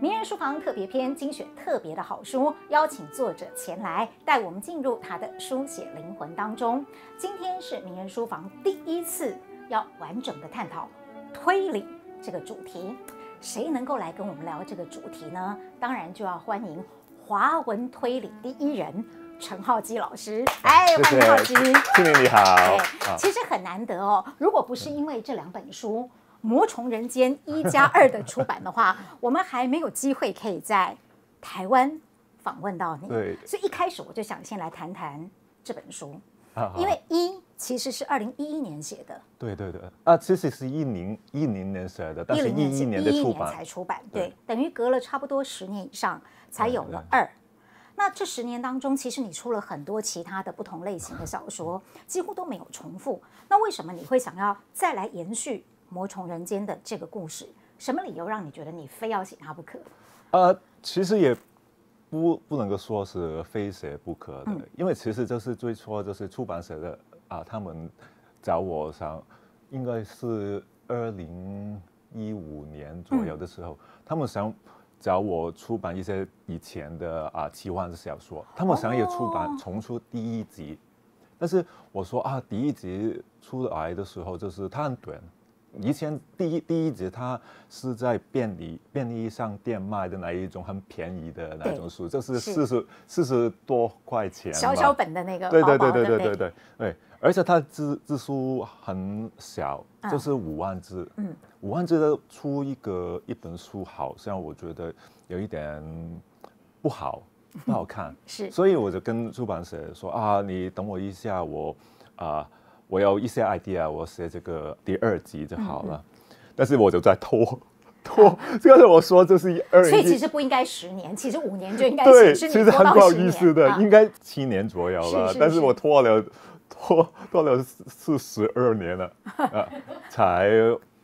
名人书房特别篇精选特别的好书，邀请作者前来带我们进入他的书写灵魂当中。今天是名人书房第一次要完整的探讨推理这个主题，谁能够来跟我们聊这个主题呢？当然就要欢迎华文推理第一人陈浩基老师。哎，迎浩基，新年你好。其实很难得哦，如果不是因为这两本书。《魔虫人间一加二》的出版的话，我们还没有机会可以在台湾访问到你，对，所以一开始我就想先来谈谈这本书，因为一其实是二零一一年写的，对对对，啊，其实是一零一零年写的，一零一一年的出版，对，等于隔了差不多十年以上才有了二，那这十年当中，其实你出了很多其他的不同类型的小说，几乎都没有重复，那为什么你会想要再来延续？《魔从人间》的这个故事，什么理由让你觉得你非要写它不可？呃，其实也不不能够说是非写不可的，因为其实就是最初就是出版社的啊，他们找我想应该是二零一五年左右的时候，他们想找我出版一些以前的啊奇幻的小说，他们想也出版重出第一集，但是我说啊，第一集出来的时候就是太短。以前第一第一集，它是在便利便利商店卖的那一种很便宜的那种书，就是四十四十多块钱，小小本的那个。对对对对对对对对，而且它字字数很小，就是五万字。嗯，五万字的出一个一本书，好像我觉得有一点不好不好看。是，所以我就跟出版社说啊，你等我一下，我啊。我有一些 idea，我写这个第二集就好了，但是我就在拖 拖。个是我说这是二，所以其实不应该十年，其实五年就应该。对，其实很不好意思的，应该七年左右了，但是我拖了拖拖了是十二年了 啊，才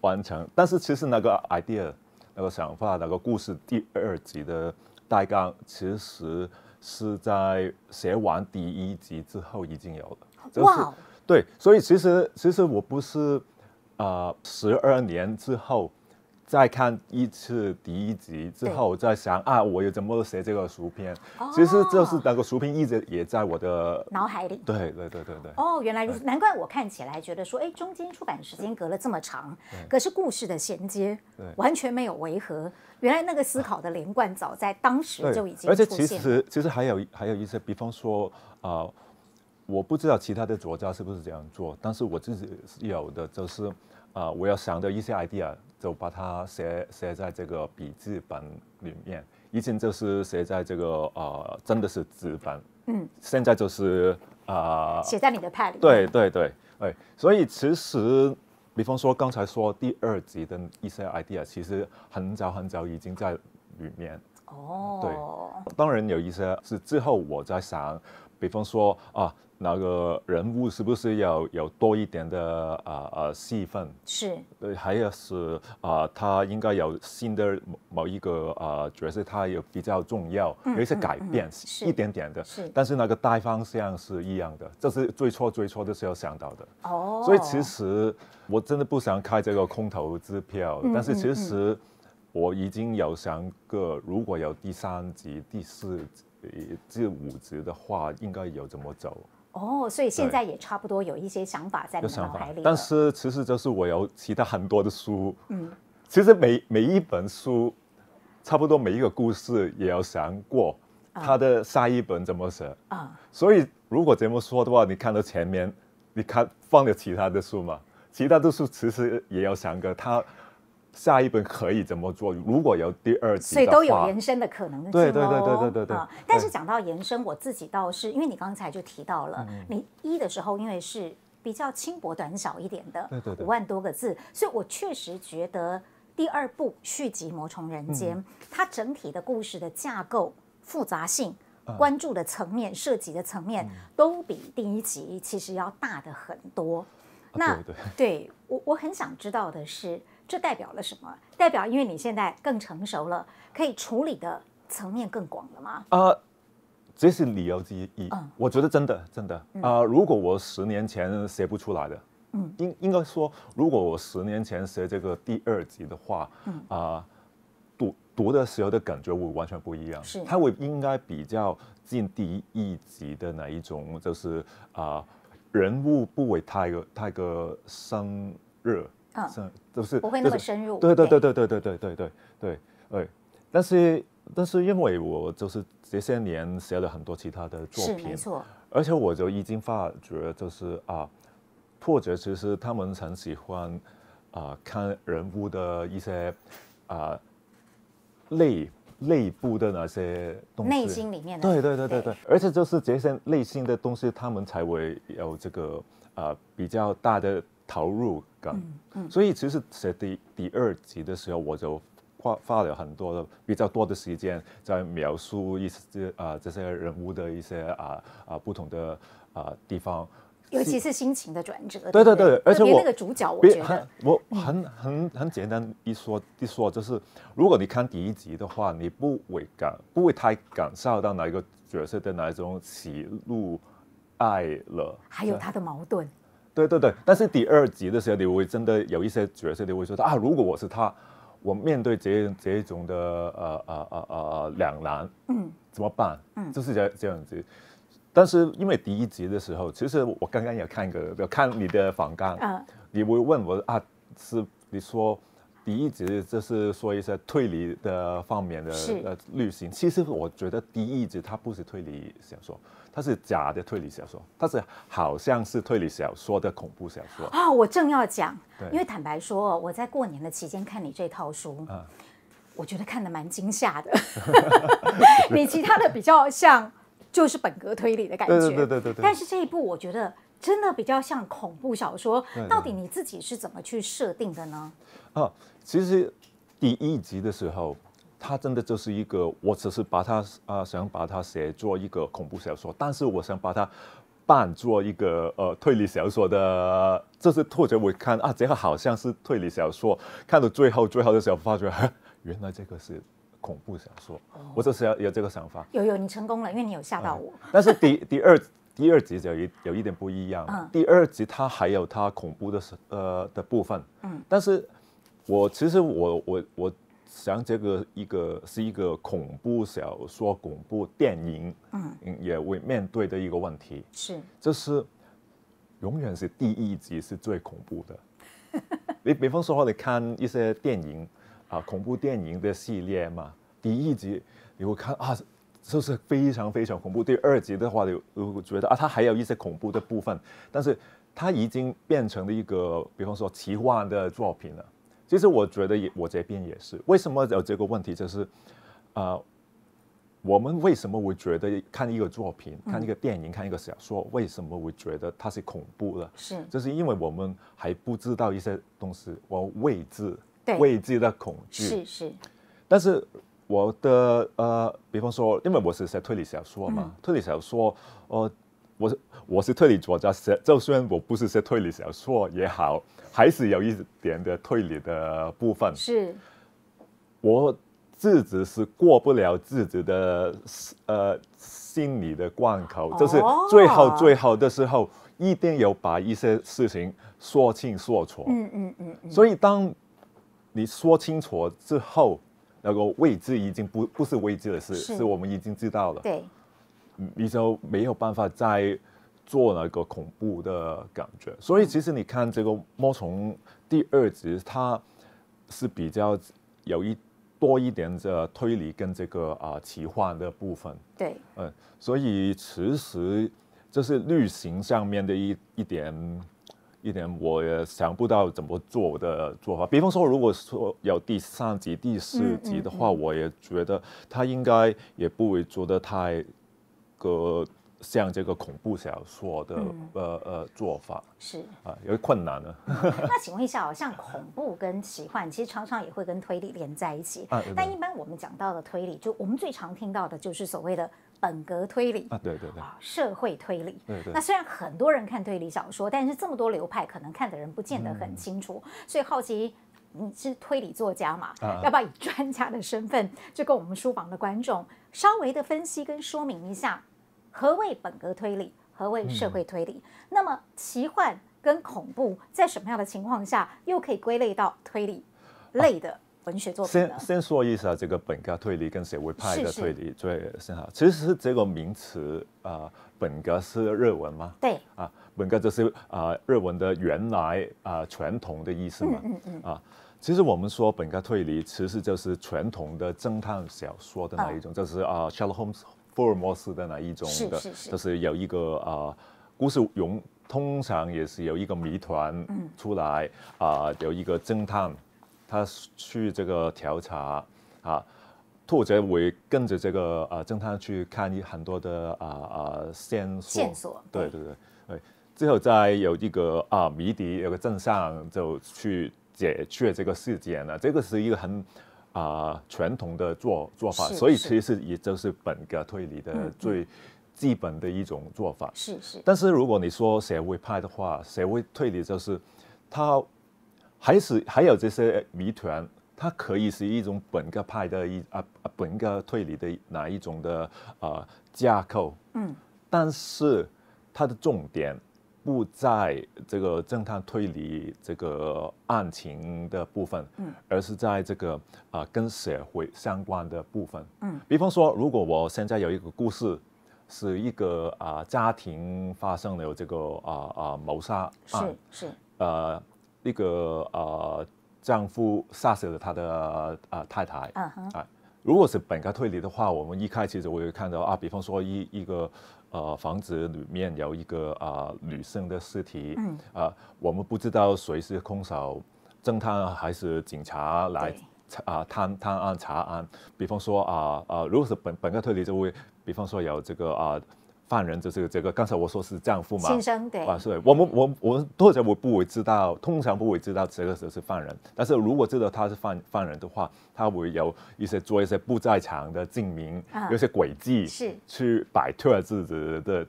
完成。但是其实那个 idea，那个想法，那个故事第二集的大纲，其实是在写完第一集之后已经有了。哇。对，所以其实其实我不是，呃，十二年之后再看一次第一集之后再想啊，我又怎么写这个薯片。其实就是那个薯片一直也在我的脑海里。对对对对对。哦，原来如此，难怪我看起来觉得说，哎，中间出版时间隔了这么长，可是故事的衔接完全没有违和。原来那个思考的连贯早在当时就已经出现。而且其实其实还有还有一些，比方说啊。我不知道其他的作家是不是这样做，但是我自己有的，就是啊，我要想到一些 idea，就把它写写在这个笔记本里面，以前就是写在这个呃，真的是纸本，嗯，现在就是啊，写在你的 pad 里，对对对，哎，所以其实，比方说刚才说第二集的一些 idea，其实很早很早已经在里面，哦，对，当然有一些是之后我在想，比方说啊。那个人物是不是要有多一点的啊啊戏份？是，对，还有是啊，他应该有新的某一个啊角色，他有比较重要，有一些改变，一点点的，但是那个大方向是一样的。这是最初最初的时候想到的。哦，所以其实我真的不想开这个空头支票，但是其实我已经有想个，如果有第三集、第四、集。第五集的话，应该有怎么走。哦，所以现在也差不多有一些想法在脑海里。但是其实就是我有其他很多的书，嗯，其实每每一本书，差不多每一个故事也要想过，他的下一本怎么写啊？所以如果这么说的话，你看到前面，你看放了其他的书嘛？其他的书其实也要想个他。下一本可以怎么做？如果有第二次，所以都有延伸的可能，对对对对对对。但是讲到延伸，我自己倒是因为你刚才就提到了，你一的时候因为是比较轻薄短小一点的，对对对，五万多个字，所以我确实觉得第二部续集《魔虫人间》，它整体的故事的架构复杂性、关注的层面、涉及的层面，都比第一集其实要大的很多。那对对，我我很想知道的是。这代表了什么？代表因为你现在更成熟了，可以处理的层面更广了吗？啊，这是理由之一。嗯，我觉得真的真的啊。如果我十年前写不出来的，嗯，应应该说，如果我十年前写这个第二集的话，嗯啊，读读的时候的感觉会完全不一样。是，它会应该比较近第一集的那一种，就是啊，人物不为太个太个生日。嗯，是都是不会那么深入。对对对对对对对对对对对。但是但是，因为我就是这些年写了很多其他的作品，是没错。而且我就已经发觉，就是啊，破者其实他们很喜欢啊看人物的一些啊内内部的那些东西，内心里面的。对对对对对。而且就是这些内心的东西，他们才会有这个啊比较大的。投入感，所以其实写第第二集的时候，我就花花了很多的比较多的时间，在描述一些啊这些人物的一些啊啊不同的啊地方，尤其是心情的转折。对对对，而且那个主角，我觉得，我很很很简单一说一说，就是如果你看第一集的话，你不会感不会太感受到哪一个角色的哪一种喜怒哀乐，还有他的矛盾。对对对，但是第二集的时候，你会真的有一些角色，你会说啊，如果我是他，我面对这这种的呃呃呃呃两难，嗯，怎么办？嗯，就是这样子。但是因为第一集的时候，其实我刚刚也看一个，看你的访谈，嗯，你会问我啊，是你说第一集就是说一些推理的方面的旅行，其实我觉得第一集它不是推理小说。它是假的推理小说，它是好像是推理小说的恐怖小说啊！我正要讲，因为坦白说，我在过年的期间看你这套书，我觉得看的蛮惊吓的。你其他的比较像就是本格推理的感觉，对对对对。但是这一部我觉得真的比较像恐怖小说，到底你自己是怎么去设定的呢？啊，其实第一集的时候。他真的就是一个，我只是把它啊，想把它写作一个恐怖小说，但是我想把它扮作一个呃推理小说的。这是拓者我看啊，这个好像是推理小说，看到最后最后的时候发觉，原来这个是恐怖小说。我就是要有这个想法。有有，你成功了，因为你有吓到我。但是第第二第二集有一有一点不一样，第二集它还有它恐怖的呃的部分。嗯，但是我其实我我我。像这个一个是一个恐怖小说、恐怖电影，嗯，也会面对的一个问题，是，就是永远是第一集是最恐怖的。你比方说，你看一些电影啊，恐怖电影的系列嘛，第一集你会看啊，就是非常非常恐怖。第二集的话，你如果觉得啊，它还有一些恐怖的部分，但是它已经变成了一个，比方说奇幻的作品了。其实我觉得也，我这边也是。为什么有这个问题？就是，呃，我们为什么会觉得看一个作品、看一个电影、看一个小说，为什么会觉得它是恐怖的？是，就是因为我们还不知道一些东西，我未知、未知的恐惧。是是。但是我的呃，比方说，因为我是写推理小说嘛，推理小说，呃。我我是推理作家，写就虽然我不是写推理小说也好，还是有一点的推理的部分。是，我自己是过不了自己的呃心理的关口，就是最后最后的时候，一定要把一些事情说清说楚。嗯嗯嗯。所以当你说清楚之后，那个未知已经不不是未知的事，是我们已经知道了。对。你就没有办法再做那个恐怖的感觉，所以其实你看这个《魔虫》第二集，它是比较有一多一点的推理跟这个啊奇幻的部分。对，嗯，所以其实这是旅型上面的一一点，一点我也想不到怎么做的做法。比方说，如果说有第三集、第四集的话，我也觉得它应该也不会做的太。个像这个恐怖小说的呃呃做法是啊，有困难呢。那请问一下哦，像恐怖跟奇幻，其实常常也会跟推理连在一起。啊，但一般我们讲到的推理，就我们最常听到的就是所谓的本格推理啊，对对对社会推理。对那虽然很多人看推理小说，但是这么多流派，可能看的人不见得很清楚。所以好奇你是推理作家嘛？要不要以专家的身份，就跟我们书房的观众稍微的分析跟说明一下？何谓本格推理？何谓社会推理？那么奇幻跟恐怖在什么样的情况下又可以归类到推理类的文学作品？先先说一下这个本格推理跟社会派的推理，最先好。其实这个名词啊，本格是日文吗？对啊，本格就是啊日文的原来啊传统的意思嘛。嗯嗯嗯啊，其实我们说本格推理，其实就是传统的侦探小说的那一种，就是啊 Sherlock Holmes。福尔摩斯的哪一种的，就是有一个啊，故事用通常也是有一个谜团出来啊，有一个侦探，他去这个调查啊，或者会跟着这个啊侦探去看一很多的啊啊线索，线索，对对对，对，最后再有一个啊谜底，有个真相就去解决这个事件了，这个是一个很。啊，传统的做做法，所以其实也就是本格推理的最基本的一种做法。是是。但是如果你说社会派的话，社会推理就是它还是还有这些谜团，它可以是一种本格派的一啊啊本格推理的哪一种的啊架构。嗯。但是它的重点。不在这个侦探推理这个案情的部分，嗯，而是在这个啊跟社会相关的部分，嗯，比方说，如果我现在有一个故事，是一个啊家庭发生了这个啊啊谋杀，是是，呃一个呃丈夫杀死了他的啊太太，嗯哼，啊如果是本科推理的话，我们一开始就会看到啊，比方说一一个。呃，房子里面有一个啊，女性的尸体。嗯，啊，我们不知道谁是空手，侦探还是警察来啊，探探案查案。比方说啊啊，如果是本本个推理，就会比方说有这个啊。犯人就是这个，刚才我说是丈夫嘛，先生对，啊，是我们我我们或者我不会知道，通常不会知道这个时候是犯人，但是如果知道他是犯犯人的话，他会有一些做一些不在场的证明，有些诡计是去摆脱自己的，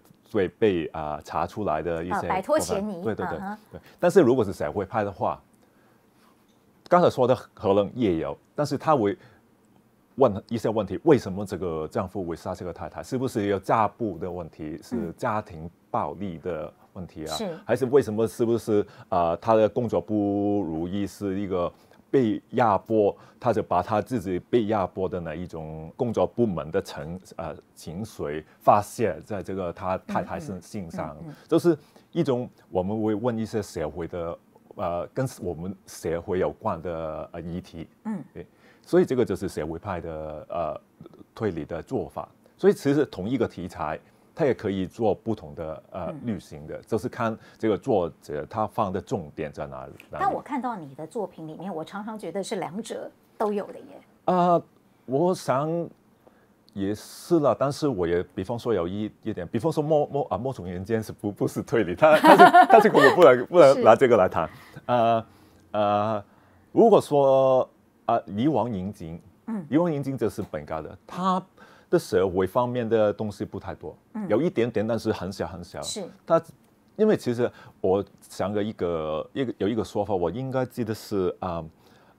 以被啊查出来的一些摆脱嫌疑，对对对，对。但是如果是社会派的话，刚才说的可能也有，但是他会。问一些问题，为什么这个丈夫会杀这个太太？是不是有家暴的问题？是家庭暴力的问题啊？是、还是为什么？是不是啊？他的工作不如意，是一个被压迫，他就把他自己被压迫的那一种工作部门的情呃情绪发泄在这个他太太身身上，就是一种我们会问一些社会的。呃，跟我们社会有关的呃议题，嗯，对，所以这个就是社会派的呃推理的做法。所以其实同一个题材，它也可以做不同的呃类型的，就是看这个作者他放的重点在哪里。但我看到你的作品里面，我常常觉得是两者都有的耶。啊，我想。也是了，但是我也比方说有一一点，比方说莫莫啊莫从人，间是不不是推理，他他是但是我们不能不能拿这个来谈，呃呃，如果说啊，李王银金，嗯，李王银金就是本家的，他的社会方面的东西不太多，有一点点，但是很小很小，是，他因为其实我想个一个一个有一个说法，我应该记得是啊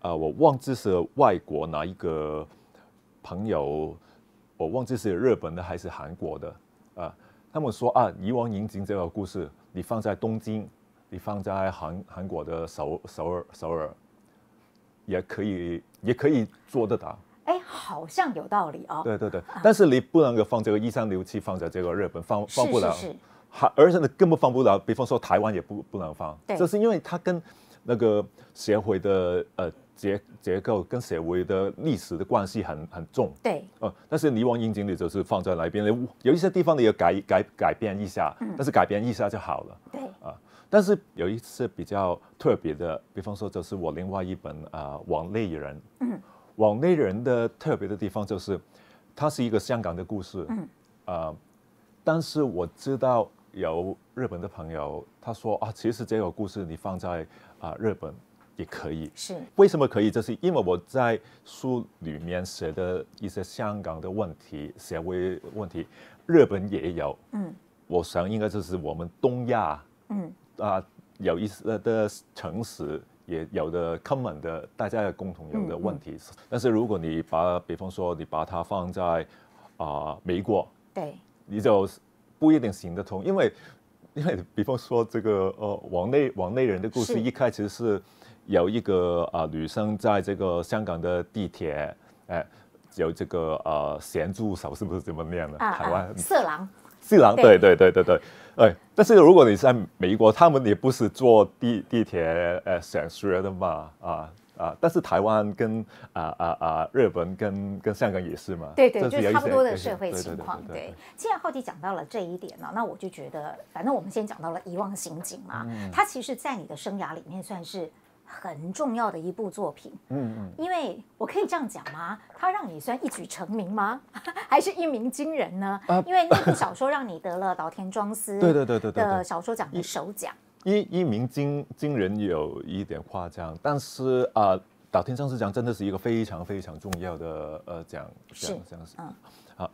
啊，我忘记是外国哪一个朋友。我忘记是日本的还是韩国的啊？他们说啊，以往银井这个故事，你放在东京，你放在韩韩国的首首尔，首尔也可以也可以做得到。哎，好像有道理啊。对对对，但是你不能够放这个一三六七，放在这个日本放放不了，还而且呢根本放不了。比方说台湾也不不能放，这是因为它跟那个协会的呃。结结构跟社会的历史的关系很很重，对，呃，但是以往影经》里就是放在那边了，有一些地方的也改改改变一下，但是改变一下就好了，对，啊，但是有一次比较特别的，比方说就是我另外一本啊《往内人》，《往内人》的特别的地方就是它是一个香港的故事，嗯，啊，但是我知道有日本的朋友，他说啊，其实这个故事你放在啊日本。也可以是为什么可以？这是因为我在书里面写的一些香港的问题、社会问题，日本也有。嗯，我想应该就是我们东亚，嗯啊，有一些的城市也有的 common 的大家共同有的问题。但是如果你把，比方说你把它放在啊美国，对，你就不一定行得通，因为因为比方说这个呃，王内王内人的故事一开始是。有一个啊，女生在这个香港的地铁，哎，有这个呃咸猪手是不是这么念的？台湾色狼，色狼，对对对对对，哎，但是如果你在美国，他们也不是坐地地铁，呃想学的嘛，啊啊，但是台湾跟啊啊啊，日本跟跟香港也是嘛，对对，就是差不多的社会情况，对。既然浩吉讲到了这一点呢，那我就觉得，反正我们先讲到了《遗忘刑警》嘛，他其实，在你的生涯里面算是。很重要的一部作品，嗯嗯，因为我可以这样讲吗？它让你算一举成名吗？还是“一鸣惊人”呢？因为那部小说让你得了岛田庄司对对对对的小说奖的首奖，一“一鸣惊惊人”有一点夸张，但是啊，岛田庄司奖真的是一个非常非常重要的呃奖奖奖是嗯，好，《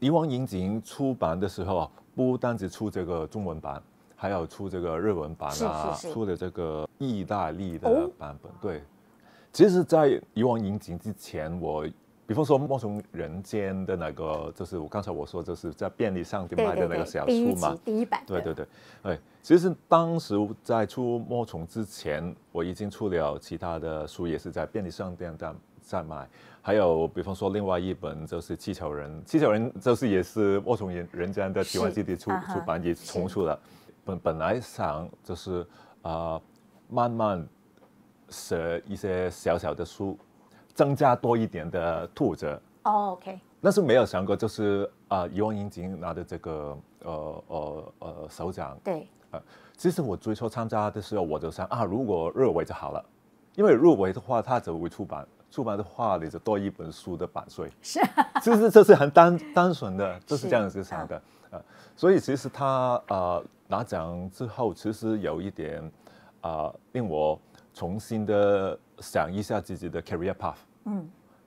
离王引警》出版的时候，不单只出这个中文版。还有出这个日文版啊，出的这个意大利的版本对。其实，在《以往引进之前，我，比方说《莫从人间》的那个，就是我刚才我说，就是在便利商店卖的那个小书嘛。第一集、第一版。对对对，哎，其实当时在出《莫从》之前，我已经出了其他的书，也是在便利商店在在卖。还有，比方说另外一本就是《气球人》，《气球人》就是也是《莫从人人间的奇幻基地出出版也重出了。本本来想就是啊，慢慢写一些小小的书，增加多一点的子。哦、OK。那是没有想过，就是啊，一万英吉拿的这个呃呃呃首奖。对。呃，其实我最初参加的时候，我就想啊，如果入围就好了，因为入围的话，它就会出版；出版的话，你就多一本书的版税。是。其实这是很单单纯的，就是这样子想的啊。所以其实他啊。拿奖之后，其实有一点啊，令我重新的想一下自己的 career path。嗯，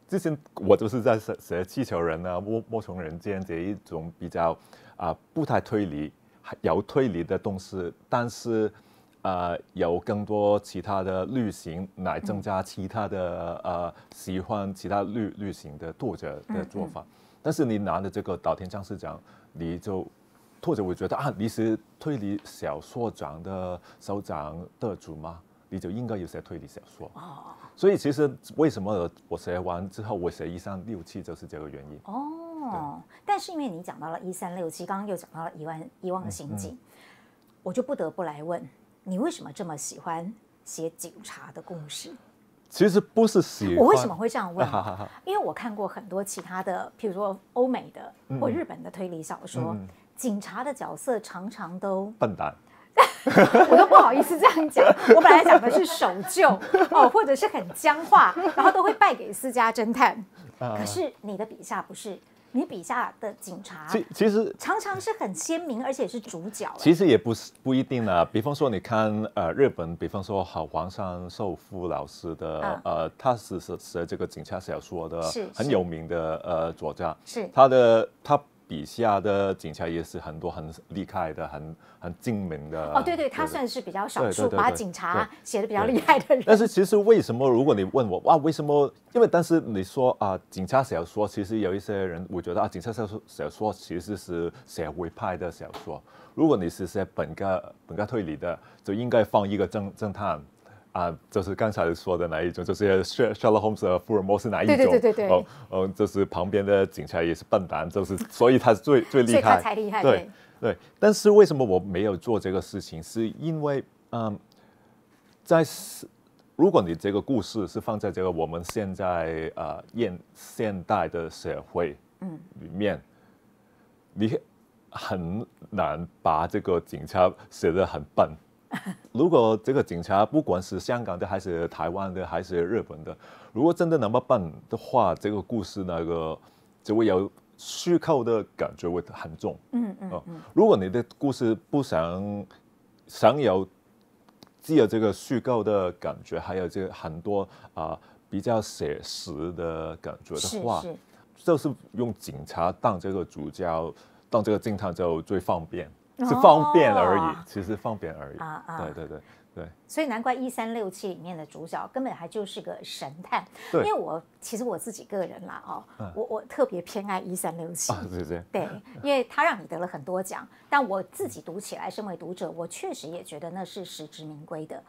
之前我都是在学气球人啊、摸摸从人间这一种比较啊不太推理、有推理的东西，但是啊有更多其他的旅行来增加其他的啊喜欢其他旅旅行的作者的做法。但是你拿了这个岛田将士奖，你就。或者我觉得啊，你是推理小说奖的首奖得主嘛？你就应该写推理小说。哦。所以其实为什么我写完之后我写一三六七就是这个原因。哦。但是因为你讲到了一三六七，刚刚又讲到了一万遗忘的刑警，我就不得不来问你，为什么这么喜欢写警察的故事？其实不是死。我为什么会这样问？因为我看过很多其他的，譬如说欧美的或日本的推理小说，警察的角色常常都笨蛋，我都不好意思这样讲。我本来讲的是守旧 哦，或者是很僵化，然后都会败给私家侦探。可是你的笔下不是。你笔下的警察，其其实常常是很鲜明，而且是主角。其实也不是不一定呢。比方说，你看呃，日本，比方说好，黄山寿夫老师的呃，他是是写这个警察小说的，是很有名的呃作家。是他的他。笔下的警察也是很多很厉害的，很很精明的。哦，对对，他算是比较少数把警察写的比较厉害的人。但是其实为什么？如果你问我哇，为什么？因为但是你说啊，警察小说其实有一些人，我觉得啊，警察小说小说其实是社会派的小说。如果你是写本格本格推理的，就应该放一个侦侦探。啊，就是刚才说的那一种，就是 sh Sherlock Holmes 和福尔摩斯哪一种？对对对对对。哦哦，就是旁边的警察也是笨蛋，就是所以他是最最厉害。才厉害。对对，但是为什么我没有做这个事情？是因为，嗯，在如果你这个故事是放在这个我们现在啊现现代的社会，嗯，里面，你很难把这个警察写的很笨。如果这个警察不管是香港的还是台湾的还是日本的，如果真的那么笨的话，这个故事那个就会有虚构的感觉会很重。嗯嗯嗯。如果你的故事不想想有既有这个虚构的感觉，还有这很多啊比较写实的感觉的话，就是用警察当这个主角当这个侦探就最方便。是方便而已，其实方便而已啊啊！对对对对。所以难怪《一三六七》里面的主角根本还就是个神探。对，因为我其实我自己个人啦哦，我我特别偏爱《一三六七》。对对。对，因为他让你得了很多奖，但我自己读起来，身为读者，我确实也觉得那是实至名归的，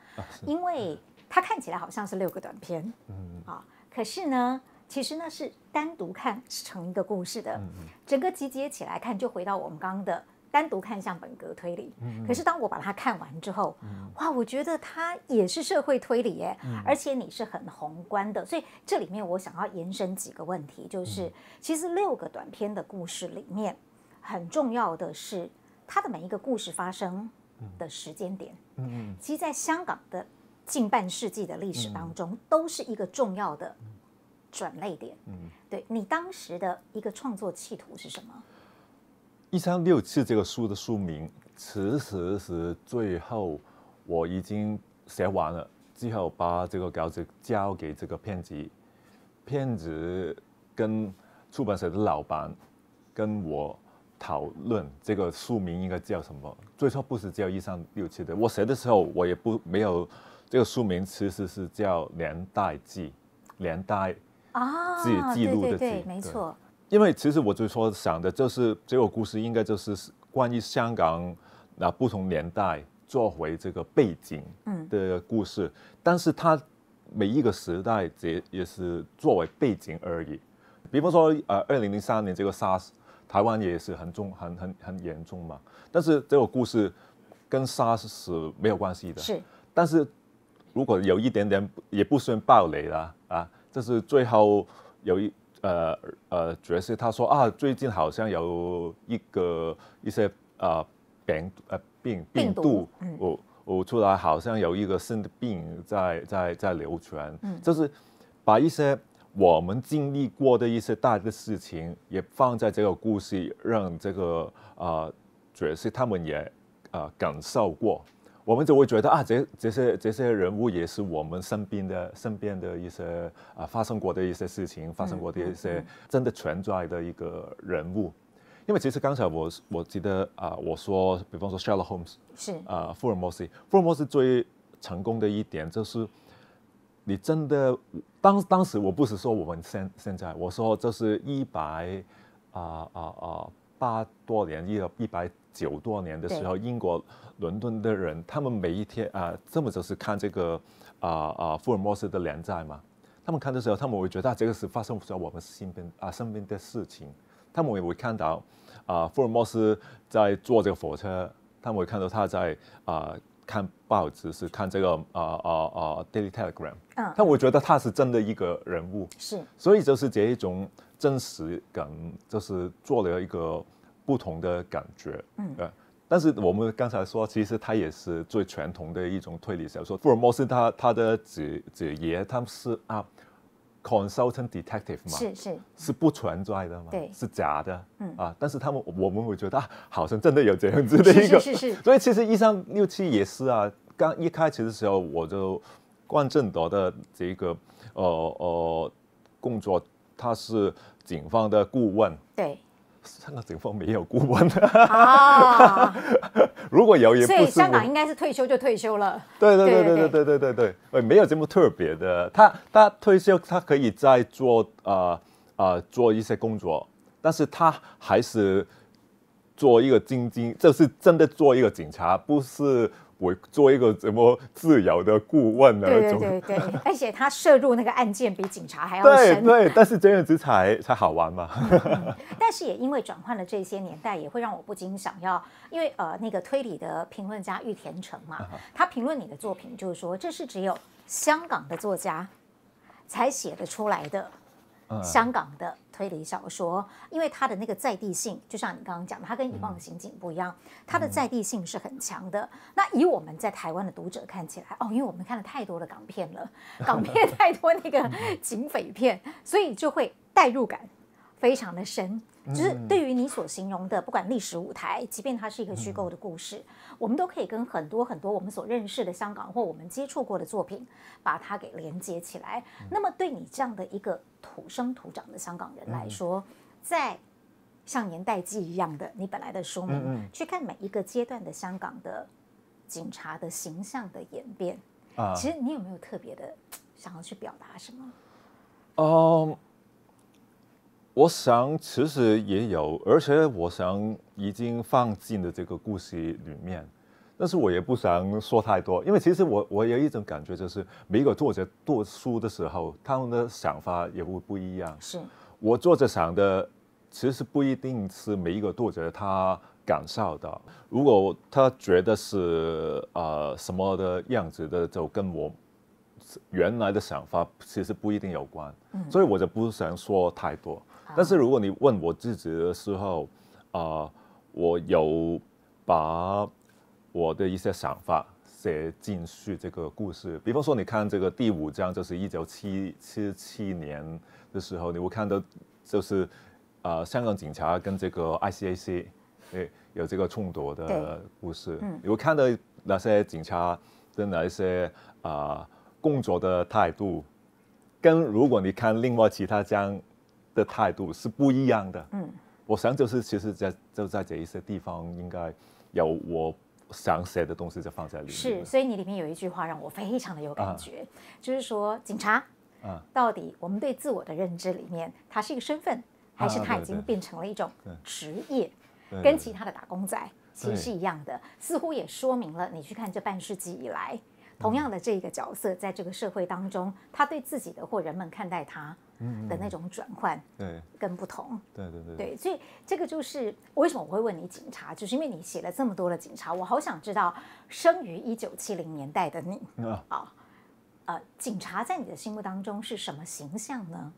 因为他看起来好像是六个短片，嗯啊，可是呢，其实呢是单独看是成一个故事的，整个集结起来看，就回到我们刚刚的。单独看向本格推理，可是当我把它看完之后，哇，我觉得它也是社会推理耶，而且你是很宏观的，所以这里面我想要延伸几个问题，就是其实六个短片的故事里面，很重要的是它的每一个故事发生的时间点，嗯，其实在香港的近半世纪的历史当中，都是一个重要的转类点。嗯，对你当时的一个创作企图是什么？一三六七这个书的书名，其实是最后我已经写完了，之后把这个稿子交给这个骗子，骗子跟出版社的老板跟我讨论这个书名应该叫什么，最初不是叫一三六七的。我写的时候我也不没有这个书名，其实是叫年代记，年代啊，记记录的记，没错。因为其实我就说想的就是这个故事，应该就是关于香港那不同年代作为这个背景的故事。嗯。但是它每一个时代也也是作为背景而已。比方说，呃，二零零三年这个 SARS，台湾也是很重、很很很严重嘛。但是这个故事跟 SARS 是没有关系的。是。但是如果有一点点也不算暴雷了啊，这是最后有一。呃呃，爵士，他说啊，最近好像有一个一些呃病呃病病毒我我出来，好像有一个新的病在在在流传，就是把一些我们经历过的一些大的事情也放在这个故事，让这个啊爵士他们也啊感受过。我们就会觉得啊，这这些这些人物也是我们身边的身边的一些啊，发生过的一些事情，发生过的一些真的存在的一个人物。因为其实刚才我我记得啊，我说，比方说 Sherlock Holmes 是啊，福尔摩斯，福尔摩斯最成功的一点就是，你真的当当时我不是说我们现现在，我说这是一百啊啊啊八多年一一百。九多年的时候，英国伦敦的人，他们每一天啊，这么就是看这个啊啊福尔摩斯的连载吗？他们看的时候，他们会觉得这个是发生在我们身边啊身边的事情。他们也会看到啊，福尔摩斯在坐这个火车，他们会看到他在啊看报纸，是看这个啊啊啊《Daily t e l e g r a m 啊，嗯，但我觉得他是真的一个人物，是，所以就是这一种真实感，就是做了一个。不同的感觉，嗯，但是我们刚才说，其实他也是最传统的一种推理小说。福尔摩斯他他的姐姐爷他们是啊，consultant detective 嘛，是是是不存在的嘛，对，是假的，嗯啊，但是他们我们会觉得啊，好像真的有这样子的一个，是是是。所以其实一三六七也是啊，刚一开始的时候我就关正德的这个，呃呃，工作他是警方的顾问，对。香港警方没有顾问的，如果有也。所以香港应该是退休就退休了。对对对对对对对对对，呃，没有这么特别的。他他退休，他可以在做呃呃做一些工作，但是他还是做一个精精，就是真的做一个警察，不是。我做一个什么自由的顾问呢？对对对对，而且他涉入那个案件比警察还要深。对对，但是这样子才才好玩嘛。但是也因为转换了这些年代，也会让我不禁想要，因为呃那个推理的评论家玉田成嘛，他评论你的作品，就是说这是只有香港的作家才写得出来的。香港的推理小说，因为它的那个在地性，就像你刚刚讲的，它跟以往的刑警不一样，它的在地性是很强的。那以我们在台湾的读者看起来，哦，因为我们看了太多的港片了，港片太多那个警匪片，所以就会代入感非常的深。就是对于你所形容的，不管历史舞台，即便它是一个虚构的故事，我们都可以跟很多很多我们所认识的香港或我们接触过的作品，把它给连接起来。那么，对你这样的一个土生土长的香港人来说，在像年代记一样的你本来的书名，去看每一个阶段的香港的警察的形象的演变其实你有没有特别的想要去表达什么？哦。我想其实也有，而且我想已经放进了这个故事里面。但是我也不想说太多，因为其实我我有一种感觉，就是每一个作者读书的时候，他们的想法也会不一样。是，我作者想的，其实不一定是每一个作者他感受到。如果他觉得是呃什么的样子的，就跟我原来的想法其实不一定有关。嗯，所以我就不想说太多。但是如果你问我自己的时候，啊，我有把我的一些想法写进去这个故事。比方说，你看这个第五章，就是一九七七七年的时候，你会看到就是啊，香港警察跟这个 ICAC 有这个冲突的故事。你会看到那些警察的哪一些啊工作的态度，跟如果你看另外其他章。的态度是不一样的。嗯，我想就是，其实，在就在这一些地方，应该有我想写的东西，就放在里面。是，所以你里面有一句话让我非常的有感觉，就是说，警察，嗯，到底我们对自我的认知里面，他是一个身份，还是他已经变成了一种职业，跟其他的打工仔其实是一样的。似乎也说明了，你去看这半世纪以来，同样的这一个角色，在这个社会当中，他对自己的或人们看待他。的那种转换，对，跟不同，对对对，对，所以这个就是为什么我会问你警察，就是因为你写了这么多的警察，我好想知道生于一九七零年代的你啊，呃，警察在你的心目当中是什么形象呢？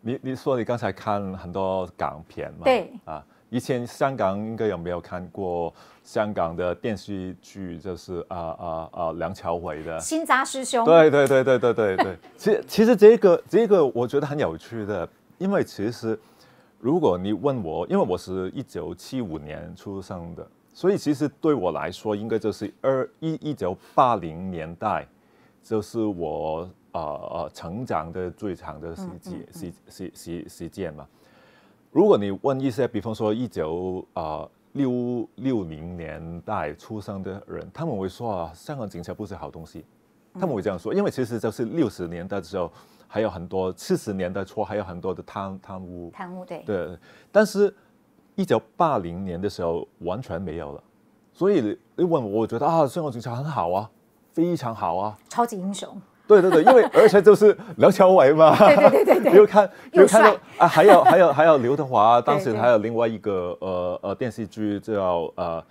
你你说你刚才看很多港片嘛，对，啊。以前香港应该有没有看过香港的电视剧？就是啊啊啊，梁朝伟的《新扎师兄》。对对对对对对对。其实其实这个这个我觉得很有趣的，因为其实如果你问我，因为我是一九七五年出生的，所以其实对我来说，应该就是二一一九八零年代，就是我啊啊成长的最长的时间时时时时间嘛。如果你问一些，比方说一九啊六六零年代出生的人，他们会说啊，香港警察不是好东西，他们会这样说，因为其实就是六十年代的时候，还有很多七十年代初还有很多的贪贪污贪污对对，但是一九八零年的时候完全没有了，所以你问我觉得啊香港警察很好啊，非常好啊，超级英雄。对对对，因为而且就是梁朝伟嘛，对对对对，又看又看到啊，还有还有还有刘德华，当时还有另外一个呃呃电视剧叫呃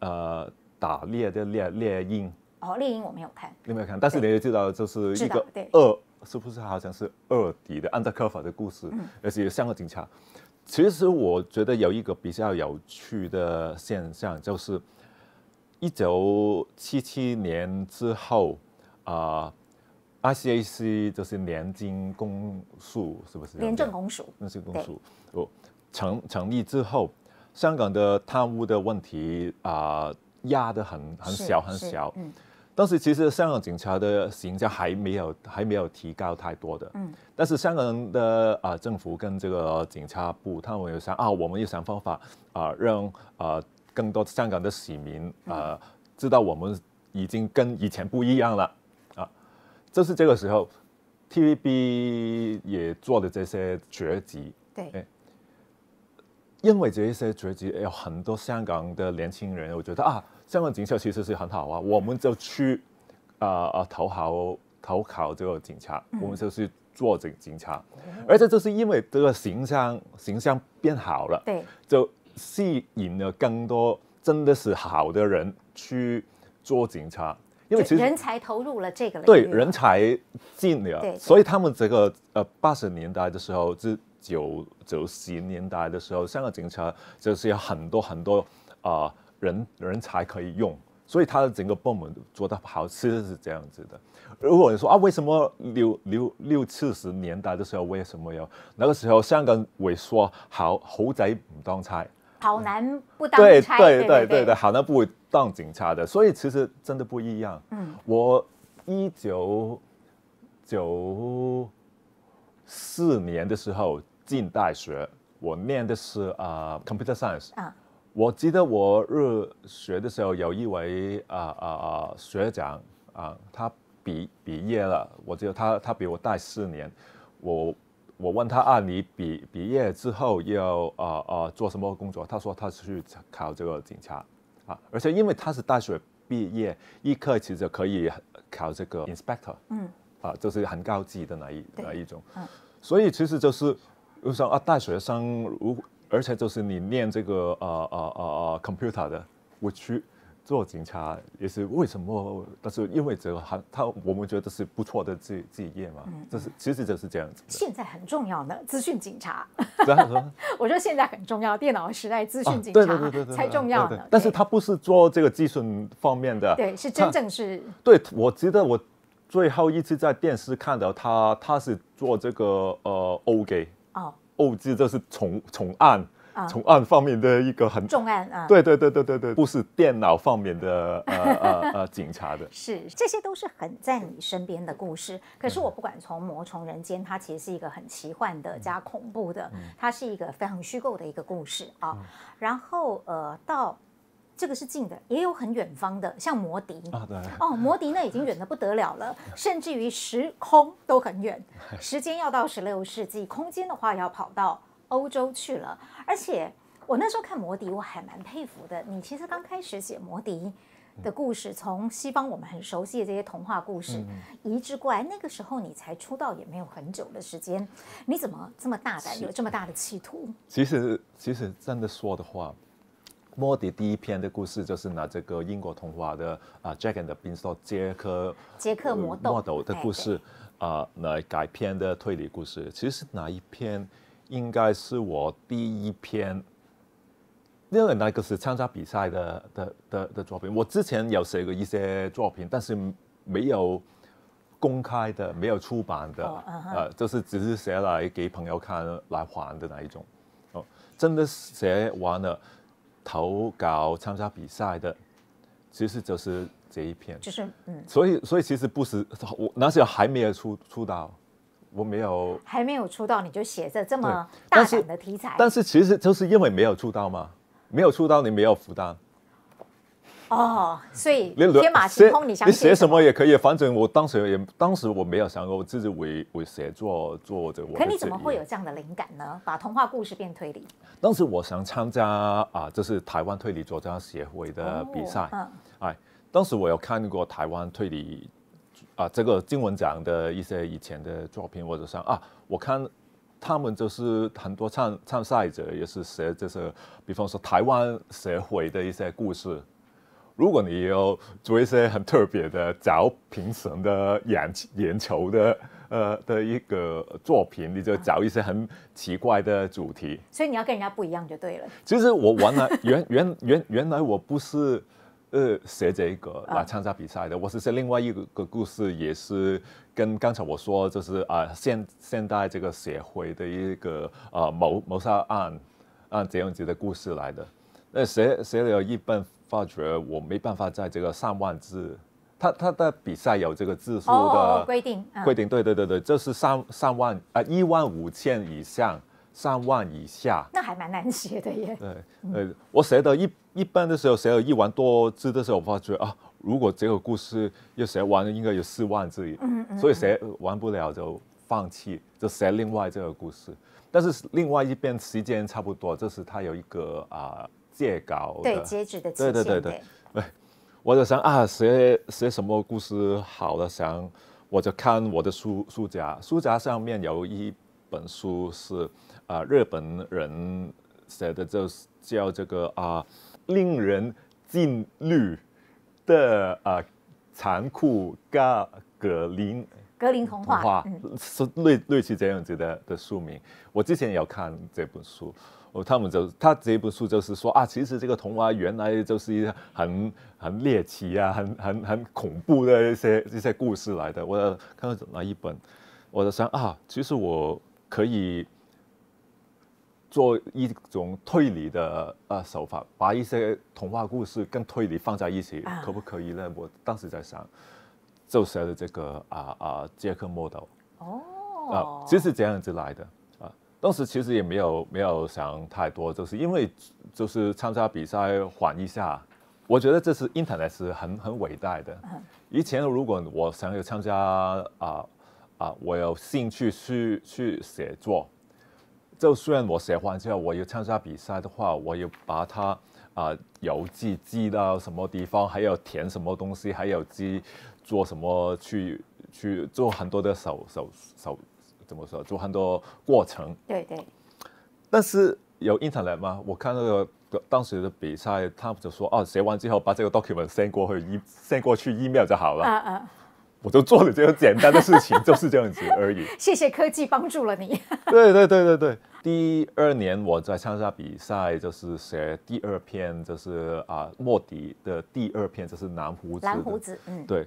呃打猎的猎猎鹰。哦，猎鹰我没有看。你没有看，但是你也知道，就是一个二是不是好像是二 D 的 Undercover 的故事，而且三个警察。其实我觉得有一个比较有趣的现象，就是一九七七年之后啊。I C A C 就是廉政公署，是不是？廉政公署，那些公署。哦，成成立之后，香港的贪污的问题啊压得很很小很小。嗯。但是其实香港警察的形象还没有还没有提高太多的。嗯。但是香港的啊政府跟这个警察部他们有想啊，我们有想方法啊让啊更多香港的市民啊知道我们已经跟以前不一样了。就是这个时候，TVB 也做了这些绝集。对。因为这些绝集，有很多香港的年轻人，我觉得啊，香港警察其实是很好啊，我们就去啊啊投考投考这个警察，我们就去做警警察。而且就是因为这个形象形象变好了，对，就吸引了更多真的是好的人去做警察。因为其实人才投入了这个领域，对人才进了，所以他们这个呃八十年代的时候至九九十年代的时候，香港警察就是有很多很多啊人人才可以用，所以他的整个部门做得好吃是这样子的。如果说啊，为什么六六六七十年代的时候为什么有那个时候香港萎缩，好好仔不当差，好男不当差？对对对对对，好男不。当警察的，所以其实真的不一样。嗯，我一九九四年的时候进大学，我念的是啊 computer science。啊，我记得我入学的时候，有一位啊啊啊学长啊，他毕毕业了，我记得他他比我大四年，我我问他啊，你毕毕业之后要啊啊做什么工作？他说他去考这个警察。而且因为他是大学毕业，一科其实可以考这个 inspector，嗯，啊，就是很高级的那一那一种，嗯，所以其实就是，就想啊，大学生如，而且就是你念这个啊啊啊啊 computer 的，我去。做警察也是为什么？但是因为这个他，我们觉得是不错的职职业嘛。嗯，这是其实就是这样子。现在很重要的资讯警察。我说现在很重要，电脑时代资讯警察才重要呢。但是他不是做这个技术方面的。对，是真正是。对，我记得我最后一次在电视看到他，他是做这个呃 o G 哦 o G 这是宠宠案。从案方面的一个很重案啊，对对对对对对，不是电脑方面的呃呃呃 警察的，是这些都是很在你身边的故事。可是我不管从魔从人间，它其实是一个很奇幻的加恐怖的，它是一个非常虚构的一个故事啊。然后呃，到这个是近的，也有很远方的，像魔笛啊，对哦，魔笛那已经远的不得了了，甚至于时空都很远，时间要到十六世纪，空间的话要跑到。欧洲去了，而且我那时候看魔笛，我还蛮佩服的。你其实刚开始写魔笛的故事，从西方我们很熟悉的这些童话故事移植过来，那个时候你才出道也没有很久的时间，你怎么这么大胆，有这么大的企图？其实，其实真的说的话，莫迪第一篇的故事就是拿这个英国童话的啊，Jack and Beanstalk（ 杰克杰克魔豆的故事）啊来改编的推理故事，其实是一篇。应该是我第一篇，因为那个是参加比赛的的的的作品。我之前有写过一些作品，但是没有公开的，没有出版的，呃，就是只是写来给朋友看来还的那一种。哦，真的写完了投稿参加比赛的，其实就是这一篇。就是，嗯。所以，所以其实不是我那些还没有出出道。我没有，还没有出道你就写着这么大胆的题材，但是其实就是因为没有出道嘛，没有出道你没有负担，哦，所以天马行空，你你写什么也可以，反正我当时也当时我没有想过自己为为写作做这个。可你怎么会有这样的灵感呢？把童话故事变推理？当时我想参加啊，这是台湾推理作家协会的比赛，嗯，哎，当时我有看过台湾推理。啊，这个金文奖的一些以前的作品，我就想啊，我看他们就是很多参赛者也是写就是，比方说台湾社会的一些故事。如果你要做一些很特别的找评审的研研究的呃的一个作品，你就找一些很奇怪的主题。所以你要跟人家不一样就对了。其实我原来原原原原来我不是。呃，写这个来参加比赛的。我是写另外一个故事，也是跟刚才我说，就是啊，现现代这个协会的一个啊谋谋杀案，按这样子的故事来的。那写写了，一本，发觉我没办法在这个上万字，他他的比赛有这个字数的规定，规定对对对对，这是上上万啊，一万五千以上。三万以下，那还蛮难写的耶。对，呃，我写到一一般的时候，写到一万多字的时候，我发觉啊，如果这个故事要写完，应该有四万字。嗯嗯。所以写完不了就放弃，就写另外这个故事。但是另外一边时间差不多，这是他有一个啊借稿。对截止的期限。对对对对。我就想啊，写写什么故事好了，想我就看我的书书架，书架上面有一。本书是啊，日本人写的，就是叫这个啊，令人禁律的啊，残酷噶格林格林童话是类类似这样子的的书名。我之前也有看这本书，哦，他们就他这本书就是说啊，其实这个童话原来就是一很很猎奇啊，很很很恐怖的一些一些故事来的。我看到哪一本，我就想啊，其实我。可以做一种推理的呃手法，把一些童话故事跟推理放在一起，可不可以呢？我当时在想，就是这个啊啊，杰克 e 豆哦啊，就是这样子来的啊。当时其实也没有没有想太多，就是因为就是参加比赛缓一下。我觉得这是 Internet 是很很伟大的。以前如果我想要参加啊。啊，我有兴趣去去写作，就算我写完之后，我要参加比赛的话，我要把它啊邮寄寄到什么地方，还要填什么东西，还要寄做什么去去做很多的手手手怎么说？做很多过程。对对。但是有 internet 吗？我看那个当时的比赛，他们就说哦，写完之后把这个 document send 过去 send 过去 email 就好了。啊啊。我就做了这个简单的事情，就是这样子而已。谢谢科技帮助了你。对对对对对，第二年我在参加比赛，就是写第二篇，就是啊莫迪的第二篇，就是蓝胡子。蓝胡子，嗯，对，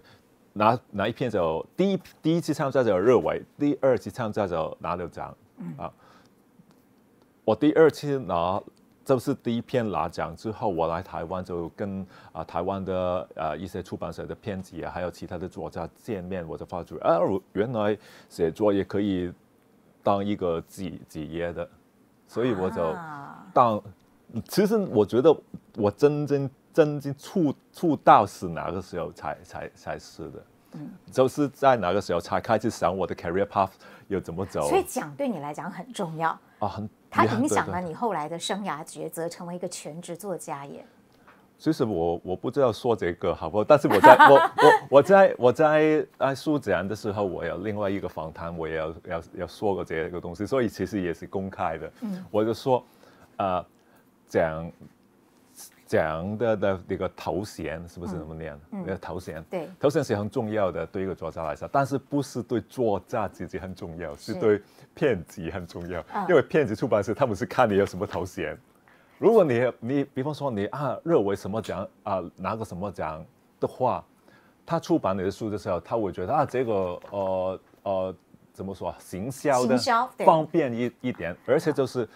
拿拿一篇就第一第一次参加者入围，第二次参加者拿了奖啊，我第二次拿。就是第一篇拿奖之后，我来台湾就跟啊台湾的呃一些出版社的编辑啊，还有其他的作家见面，我就发觉，哎，原来写作也可以当一个职职业的，所以我就当。其实我觉得我真正真正触触到是哪个时候才才才是的，嗯，就是在哪个时候才开始想我的 career path 要怎么走。所以讲对你来讲很重要啊。很它影响了你后来的生涯抉择，成为一个全职作家也。其实我我不知道说这个好不好，但是我在 我我我在我在在书展的时候，我有另外一个访谈，我也要要要说过这个东西，所以其实也是公开的。我就说，呃，讲。讲的的那个头衔是不是那么念？那个头衔，对，头衔是很重要的，对一个作家来说，但是不是对作家自己很重要，是对骗子很重要。因为骗子出版社，他们是看你有什么头衔。如果你你，比方说你啊，认为什么奖啊，拿个什么奖的话，他出版你的书的时候，他会觉得啊，这个呃呃，怎么说，行销的方便一一点，而且就是。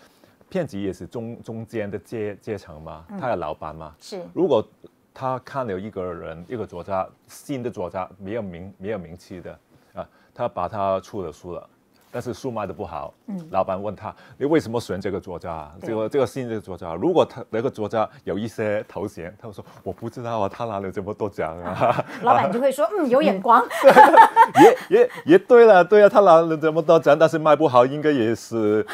骗子也是中中间的阶阶层嘛，他的老板嘛。是，如果他看了一个人一个作家新的作家没有名没有名气的啊，他把他出的书了，但是书卖的不好。嗯，老板问他你为什么选这个作家？这个这个新的作家？如果他那个作家有一些头衔，他说我不知道啊，他拿了这么多奖啊。老板就会说 嗯，有眼光。也也也对了，对啊，他拿了这么多奖，但是卖不好，应该也是。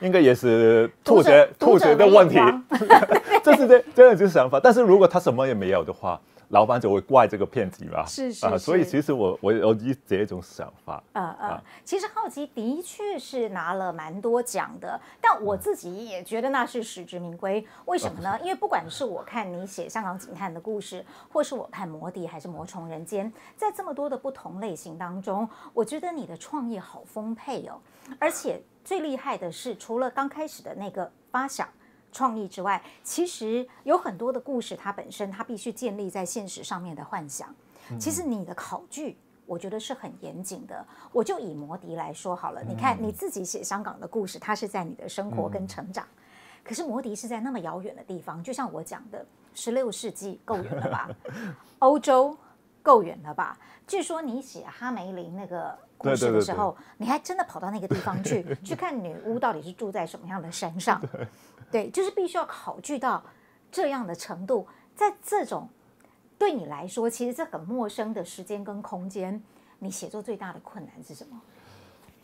应该也是吐血吐血的问题，这是这这样子想法。但是如果他什么也没有的话，老板就会怪这个骗子吧？是啊，所以其实我我有一这种想法。啊啊，其实好奇的确是拿了蛮多奖的，但我自己也觉得那是实至名归。为什么呢？因为不管是我看你写香港警探的故事，或是我看魔笛还是魔虫人间，在这么多的不同类型当中，我觉得你的创意好丰沛哦，而且。最厉害的是，除了刚开始的那个发想创意之外，其实有很多的故事，它本身它必须建立在现实上面的幻想。其实你的考据，我觉得是很严谨的。我就以摩笛来说好了，你看你自己写香港的故事，它是在你的生活跟成长；可是摩笛是在那么遥远的地方，就像我讲的，十六世纪够远了吧？欧洲够远了吧？据说你写哈梅林那个。故事的时候，你还真的跑到那个地方去 去看女巫到底是住在什么样的山上？对，就是必须要考据到这样的程度。在这种对你来说其实是很陌生的时间跟空间，你写作最大的困难是什么？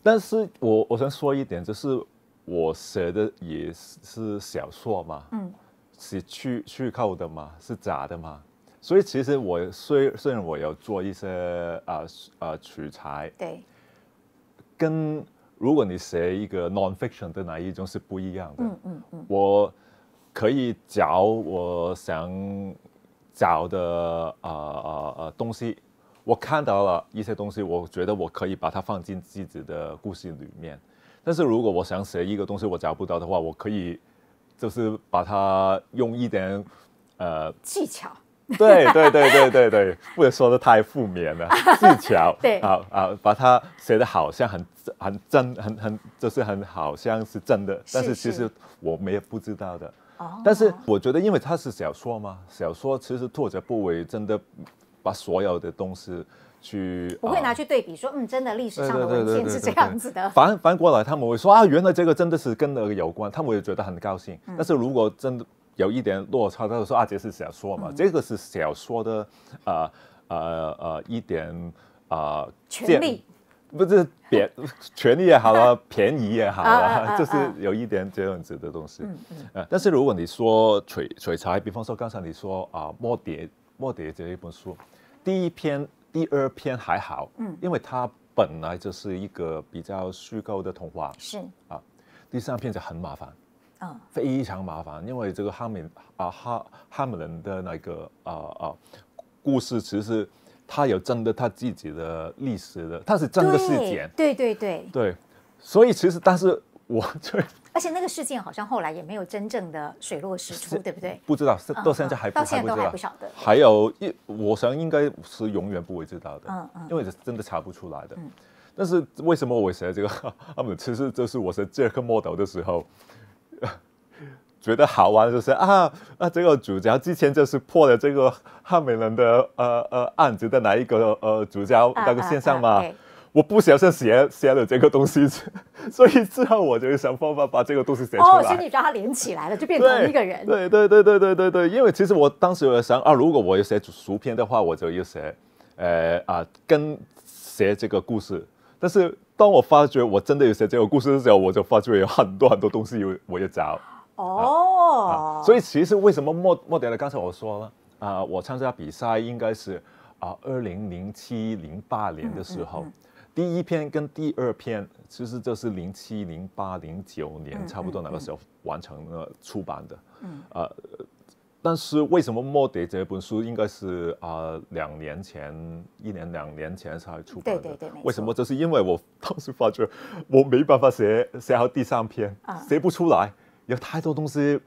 但是我我想说一点，就是我写的也是小说嘛，嗯，是去虚构的嘛，是假的嘛。所以其实我虽虽然我有做一些啊啊取材，对，跟如果你写一个 nonfiction 的那一种是不一样的。嗯嗯嗯。我可以找我想找的啊啊啊东西，我看到了一些东西，我觉得我可以把它放进自己的故事里面。但是如果我想写一个东西我找不到的话，我可以就是把它用一点呃技巧。对对对对对对，不能说的太负面了，自 嘲。对，啊啊，把它写的好像很很真，很很就是很好像是真的，但是其实我没有不知道的。哦，但是我觉得，因为它是小说嘛，小说其实作者不为真的把所有的东西去。我会拿去对比说，嗯，真的历史上的一件是这样子的。反反过来，他们会说啊，原来这个真的是跟那个有关，他们也觉得很高兴。但是如果真的。有一点落差，他就说阿杰是小说嘛，这个是小说的，啊啊啊，一点啊，权利不是别权利也好了，便宜也好了，就是有一点这样子的东西。呃，但是如果你说水水差，比方说刚才你说啊，《莫蝶》《莫蝶》这一本书，第一篇、第二篇还好，嗯，因为它本来就是一个比较虚构的童话。是。啊，第三篇就很麻烦。嗯，非常麻烦，因为这个哈姆啊哈哈姆人的那个啊啊故事，其实他有真的他自己的历史的，他是真的事件，对对对对，所以其实但是我 就。而且那个事件好像后来也没有真正的水落石出，对不对？不知道，到现在还到现在都还不晓得，还有一我想应该是永远不会知道的，嗯嗯，因为是真的查不出来的，嗯，但是为什么我写这个阿们其实这是我写杰克莫 o 的时候。觉得好玩就是啊，那这个主角之前就是破了这个汉美人的呃呃案子的哪一个呃主角那个现象嘛？我不小心写写了这个东西，所以之后我就想办法把这个东西写出来。哦，所以你道它连起来了，就变成一个人。对对对对对对对，因为其实我当时有想啊，如果我有写主片的话，我就有写呃啊跟写这个故事，但是。当我发觉我真的有写这个故事的时候，我就发觉有很多很多东西有我要找哦，所以其实为什么莫莫迪了？刚才我说了啊，我参加比赛应该是啊，二零零七零八年的时候，第一篇跟第二篇其实就是零七零八零九年差不多那个时候完成了出版的，嗯啊。但是为什么《莫迪》这本书应该是啊两年前、一年、两年前才出版的？为什么？这是因为我当时发觉我没办法写写好第三篇，写不出来，有太多东西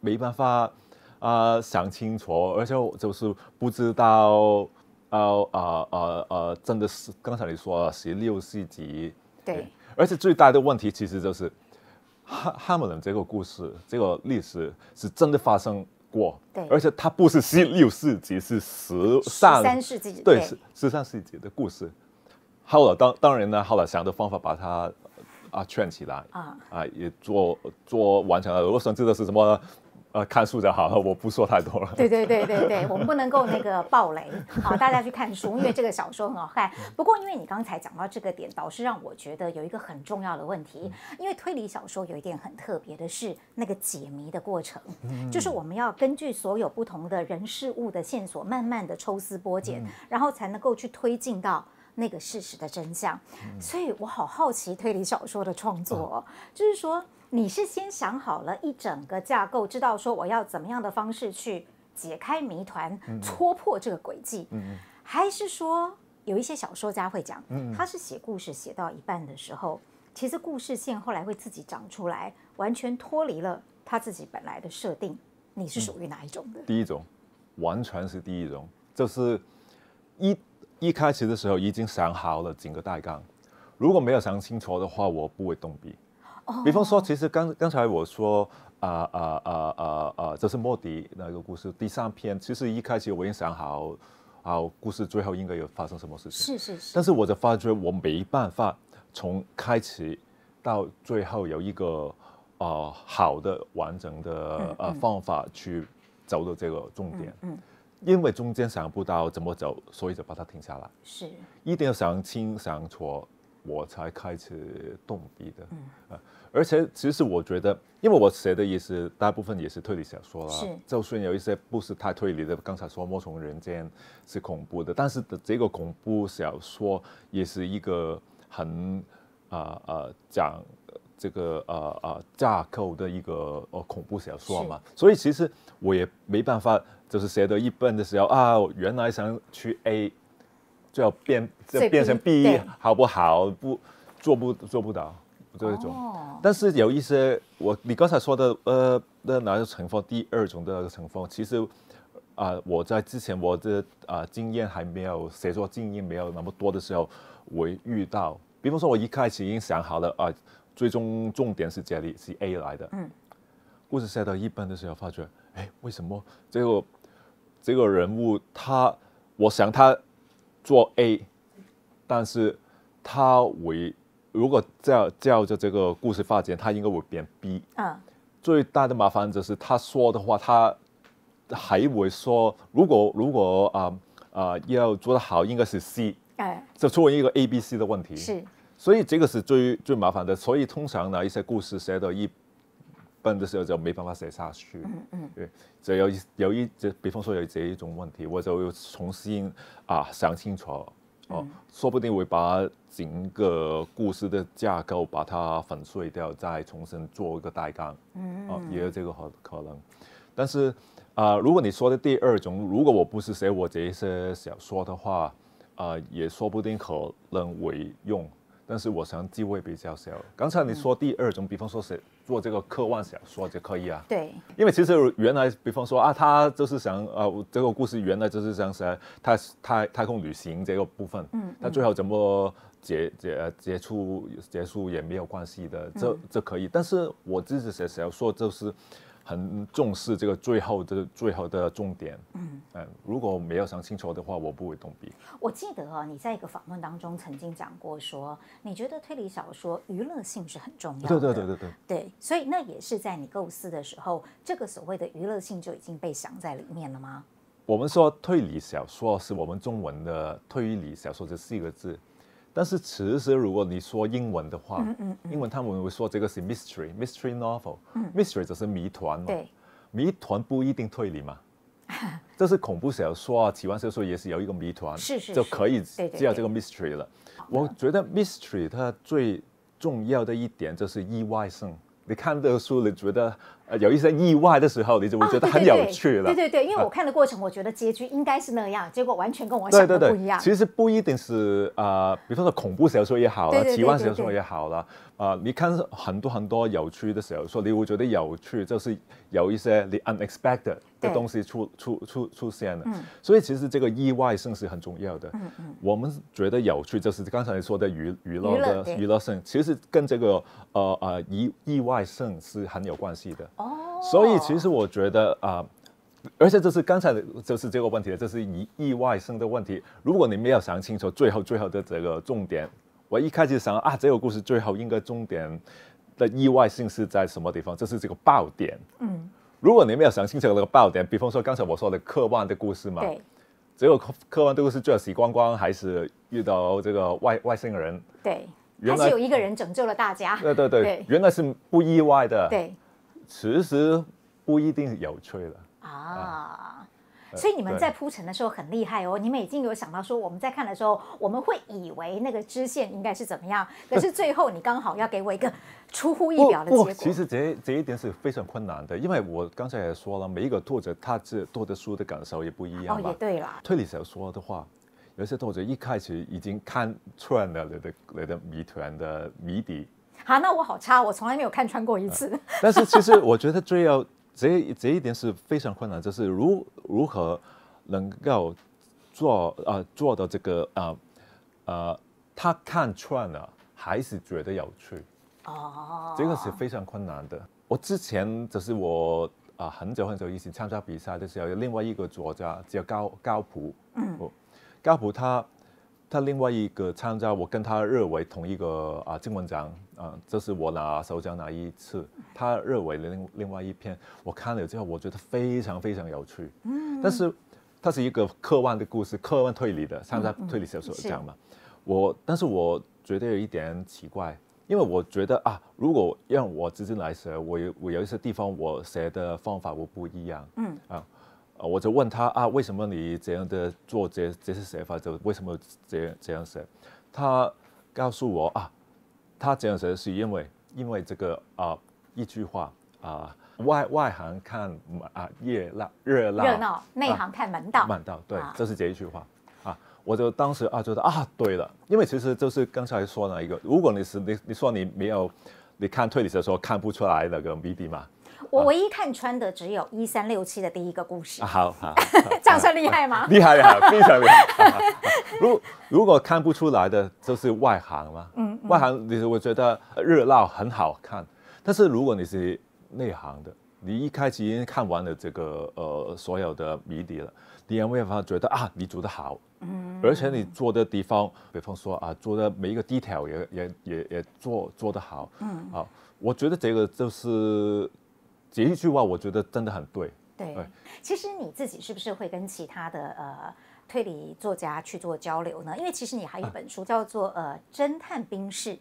没办法啊想清楚，而且就是不知道啊啊啊啊，真的是刚才你说了十六世纪，对，而且最大的问题其实就是汉汉姆伦这个故事，这个历史是真的发生。过，对，而且它不是十六世纪，是十三世纪，对，是十三世纪的故事。后来当当然呢，后来想的方法把它啊圈起来啊啊，也做做完成了。罗生知的是什么？呃，看书就好了，我不说太多了。对对对对对，我们不能够那个暴雷啊，大家去看书，因为这个小说很好看。不过因为你刚才讲到这个点，倒是让我觉得有一个很重要的问题，因为推理小说有一点很特别的是那个解谜的过程，就是我们要根据所有不同的人事物的线索，慢慢的抽丝剥茧，然后才能够去推进到那个事实的真相。所以我好好奇推理小说的创作，就是说。你是先想好了一整个架构，知道说我要怎么样的方式去解开谜团、戳破这个迹，嗯、还是说有一些小说家会讲，他是写故事写到一半的时候，其实故事线后来会自己长出来，完全脱离了他自己本来的设定。你是属于哪一种的？第一种，完全是第一种，就是一一开始的时候已经想好了整个大纲，如果没有想清楚的话，我不会动笔。比方说，其实刚刚才我说啊啊啊啊啊，这是莫迪那个故事第三篇。其实一开始我已经想好，啊，故事最后应该有发生什么事情。是是是。但是我就发觉我没办法从开始到最后有一个啊好的完整的呃方法去走到这个重点。嗯。因为中间想不到怎么走，所以就把它停下来。是。一定要想清想楚。我才开始动笔的，啊，而且其实我觉得，因为我写的也是大部分也是推理小说啦，就算有一些不是太推理的，刚才说《莫从人间》是恐怖的，但是这个恐怖小说也是一个很啊啊讲这个啊啊架构的一个呃恐怖小说嘛，所以其实我也没办法，就是写到一半的时候啊，原来想去 A。就要变，就变成 B，好不好？不做不做不到，这种。但是有一些我你刚才说的呃，那哪种成分？第二种的成分，其实啊，我在之前我的啊经验还没有写作经验没有那么多的时候，我遇到，比方说我一开始已经想好了啊，最终重点是这里是 A 来的，嗯，故事写到一半的时候发觉，哎，为什么这个这个人物他，我想他。做 A，但是它会，如果叫叫着这个故事发展，它应该会变 B 啊。最大的麻烦就是他说的话，他还会说，如果如果啊啊，要做得好，应该是 C。哎，就出为一个 A、B、C 的问题。是，所以这个是最最麻烦的。所以通常呢，一些故事写到一。笨的时候就没办法写下去。嗯，对，就有一有一就比方说有这一种问题，我就又重新啊想清楚哦。说不定会把整个故事的架构把它粉碎掉，再重新做一个大纲。哦，也有这个可可能。但是啊，如果你说的第二种，如果我不是写我这些小说的话，啊，也说不定可能为用，但是我想机会比较小。刚才你说第二种，比方说写。做这个科幻小说就可以啊，对，因为其实原来，比方说啊，他就是想啊，这个故事原来就是想写太太太空旅行这个部分，嗯，他最后怎么结结结束结束也没有关系的，这这可以。但是我自己写小说就是。很重视这个最后的最后的重点。嗯嗯，如果没有想清楚的话，我不会动笔。我记得啊，你在一个访问当中曾经讲过，说你觉得推理小说娱乐性是很重要的。对对对对对。对，所以那也是在你构思的时候，这个所谓的娱乐性就已经被想在里面了吗？我们说推理小说是我们中文的推理小说这四个字。但是其实，如果你说英文的话，英文他们会说这个是 mystery mystery novel，mystery 就是谜团嘛，谜团不一定推理嘛，这是恐怖小说啊，奇幻小说也是有一个谜团，是是就可以叫这个 mystery 了。我觉得 mystery 它最重要的一点就是意外性。你看这个书，你觉得呃有一些意外的时候，你就会觉得很有趣了？对对对，因为我看的过程，我觉得结局应该是那样，结果完全跟我想的不一样。其实不一定是呃，比方说恐怖小说也好了，奇幻小说也好了，呃，你看很多很多有趣的小说，你会觉得有趣，就是有一些你 unexpected。这东西出出出出现了，所以其实这个意外性是很重要的。我们觉得有趣，就是刚才说的娱娱乐的娱乐性，其实跟这个呃呃意意外性是很有关系的。哦。所以其实我觉得啊，而且这是刚才就是这个问题，这是意意外性的问题。如果你没有想清楚最后最后的这个重点，我一开始想啊，这个故事最后应该重点的意外性是在什么地方？这是这个爆点。嗯。如果你没有想清楚那个爆点，比方说刚才我说的客观的故事嘛，对，只有观的故事就是光光还是遇到这个外外星人，对，还是有一个人拯救了大家，对对对，原来是不意外的，对，其实不一定有趣的。啊。所以你们在铺陈的时候很厉害哦，你们已经有想到说我们在看的时候，我们会以为那个支线应该是怎么样，可是最后你刚好要给我一个出乎意表的结果。其实这这一点是非常困难的，因为我刚才也说了，每一个作者他这读的书的感受也不一样哦，也对了。推理小说的话，有些作者一开始已经看穿了你的你的谜团的谜底。好，那我好差，我从来没有看穿过一次。但是其实我觉得最要。这这一点是非常困难，就是如如何能够做啊做到这个啊啊他看穿了还是觉得有趣哦，这个是非常困难的。我之前就是我啊很久很久以前参加比赛的时候，有另外一个作家叫高高普，嗯，高普他他另外一个参加我跟他认为同一个啊金文奖。啊，这是我拿手掌拿一次？他认为的另另外一篇，我看了之后，我觉得非常非常有趣。嗯，但是它是一个科幻的故事，科幻推理的，像在推理小说讲嘛。我，但是我觉得有一点奇怪，因为我觉得啊，如果让我自己来写，我有我有一些地方我写的方法我不一样。嗯啊，我就问他啊，为什么你这样的做这这些写法，就为什么这这样写？他告诉我啊。他这样子是因为，因为这个啊，一句话啊，外外行看啊热闹热闹，热闹内行看门道门道，对，这是这一句话啊，我就当时啊觉得啊，对了，因为其实就是刚才说那一个，如果你是你你说你没有，你看推理的时候看不出来那个谜底嘛。我唯一看穿的只有一三六七的第一个故事。好好，这样算厉害吗？厉害害，非常厉害。如如果看不出来的就是外行嘛。嗯，外行，你我觉得热闹很好看。但是如果你是内行的，你一开经看完了这个呃所有的谜底了，你也会方觉得啊，你做的好，嗯，而且你做的地方，比方说啊，做的每一个 detail 也也也也做做得好，嗯，好，我觉得这个就是。这一句话，我觉得真的很对。对，其实你自己是不是会跟其他的呃推理作家去做交流呢？因为其实你还有一本书叫做《呃侦探兵士》，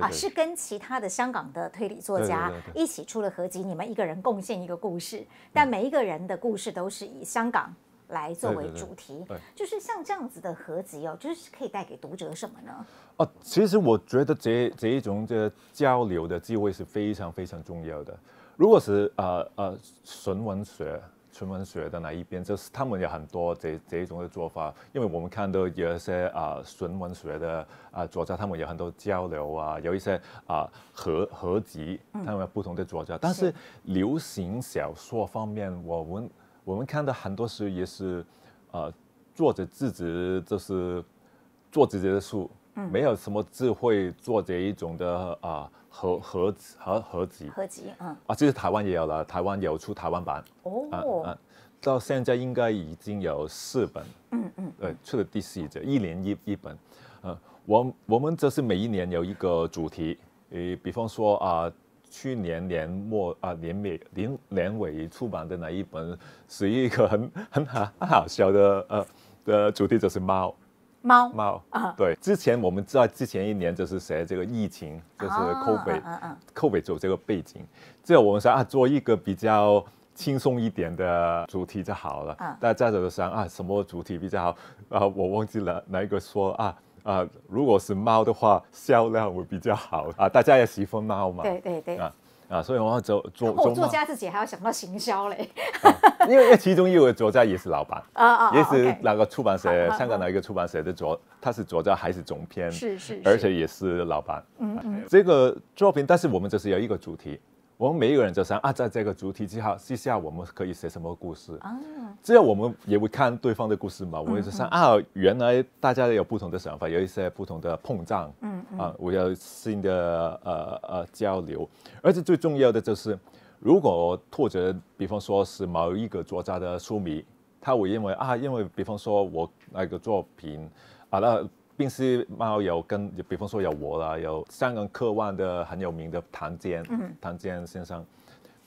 啊，是跟其他的香港的推理作家一起出了合集，你们一个人贡献一个故事，但每一个人的故事都是以香港来作为主题。就是像这样子的合集哦，就是可以带给读者什么呢？哦，其实我觉得这这一种这交流的机会是非常非常重要的。如果是呃呃纯文学、纯文学的那一边，就是他们有很多这这一种的做法，因为我们看到有一些啊纯文学的啊作家，他们有很多交流啊，有一些啊合合集，他们有不同的作家。但是流行小说方面，我们我们看到很多时也是呃作者自己就是做自己的书。没有什么智慧做这一种的啊合合合合集，合集嗯啊，其实台湾也有了，台湾有出台湾版哦啊啊，到现在应该已经有四本，嗯嗯，对，出了第四集，一年一一本，呃，我我们这是每一年有一个主题，呃，比方说啊，去年年末啊年尾年年尾出版的那一本是一个很很好很好笑的呃的主题，就是猫。猫猫啊，对，之前我们知道，之前一年就是谁这个疫情，就是 COVID，COVID 做这个背景，最后我们想啊，做一个比较轻松一点的主题就好了。大家就想啊，什么主题比较好啊？我忘记了哪一个说啊啊，如果是猫的话，销量会比较好啊，大家也喜欢猫嘛。对对对。啊，所以我要做做做。作家自己还要想到行销嘞，因为因为其中一位作家也是老板啊啊，也是那个出版社，香港的一个出版社的作，他是作家还是总编？是是，而且也是老板。嗯嗯，这个作品，但是我们这是有一个主题。我们每一个人就想啊，在这个主题之下，之下我们可以写什么故事啊？这样我们也会看对方的故事嘛？我们就想啊，原来大家都有不同的想法，有一些不同的碰撞，嗯啊，我要新的呃呃交流。而且最重要的就是，如果或者，比方说是某一个作家的书迷，他会认为啊，因为比方说我那个作品啊，那。冰丝猫有跟比方说有我啦，有香港科幻的很有名的唐坚，嗯、唐坚先生。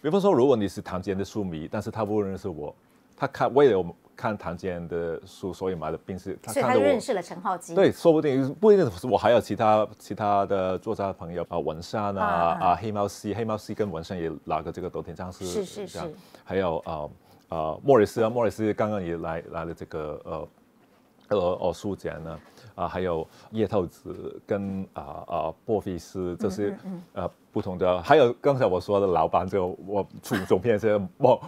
比方说，如果你是唐坚的书迷，但是他不认识我，他看为了我看唐坚的书，所以买的兵书，所以他就认识了陈浩基。对，说不定不一定是我，还有其他其他的作家朋友啊，文山啊啊，黑猫西，黑猫西跟文山也拿个这个斗天章士，是是是。还有啊啊，莫里斯啊，莫里斯刚刚也来来了这个呃呃哦书展呢。啊，还有叶透子跟啊啊波菲斯这些呃不同的，还有刚才我说的老板就我总总片是望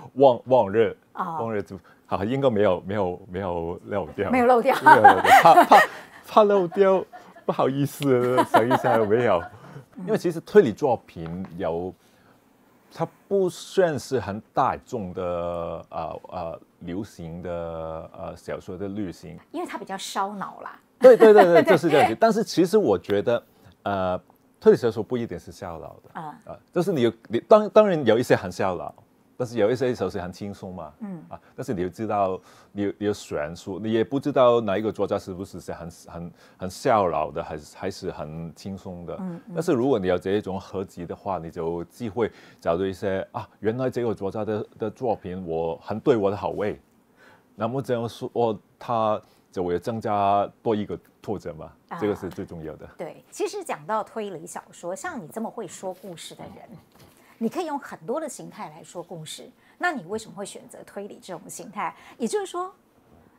望日望日热好应该没有没有没有漏掉，没有漏掉，怕怕怕漏掉，不好意思，想一下有没有？因为其实推理作品有，它不算是很大众的呃呃流行的呃小说的类型，因为它比较烧脑啦。对对对对，就是这样子。但是其实我觉得，呃，退来说说不一定是效老的啊啊，就是你有你当当然有一些很效劳，但是有一些有时很轻松嘛，嗯啊。但是你又知道，你有悬殊，你也不知道哪一个作家是不是是很很很效劳的，还是还是很轻松的。嗯。但是如果你有这种合集的话，你就机会找到一些啊，原来这个作家的的作品我很对我的好味，那么这样说他。就我也增加多一个拓展嘛，这个是最重要的。对，其实讲到推理小说，像你这么会说故事的人，你可以用很多的形态来说故事。那你为什么会选择推理这种形态？也就是说，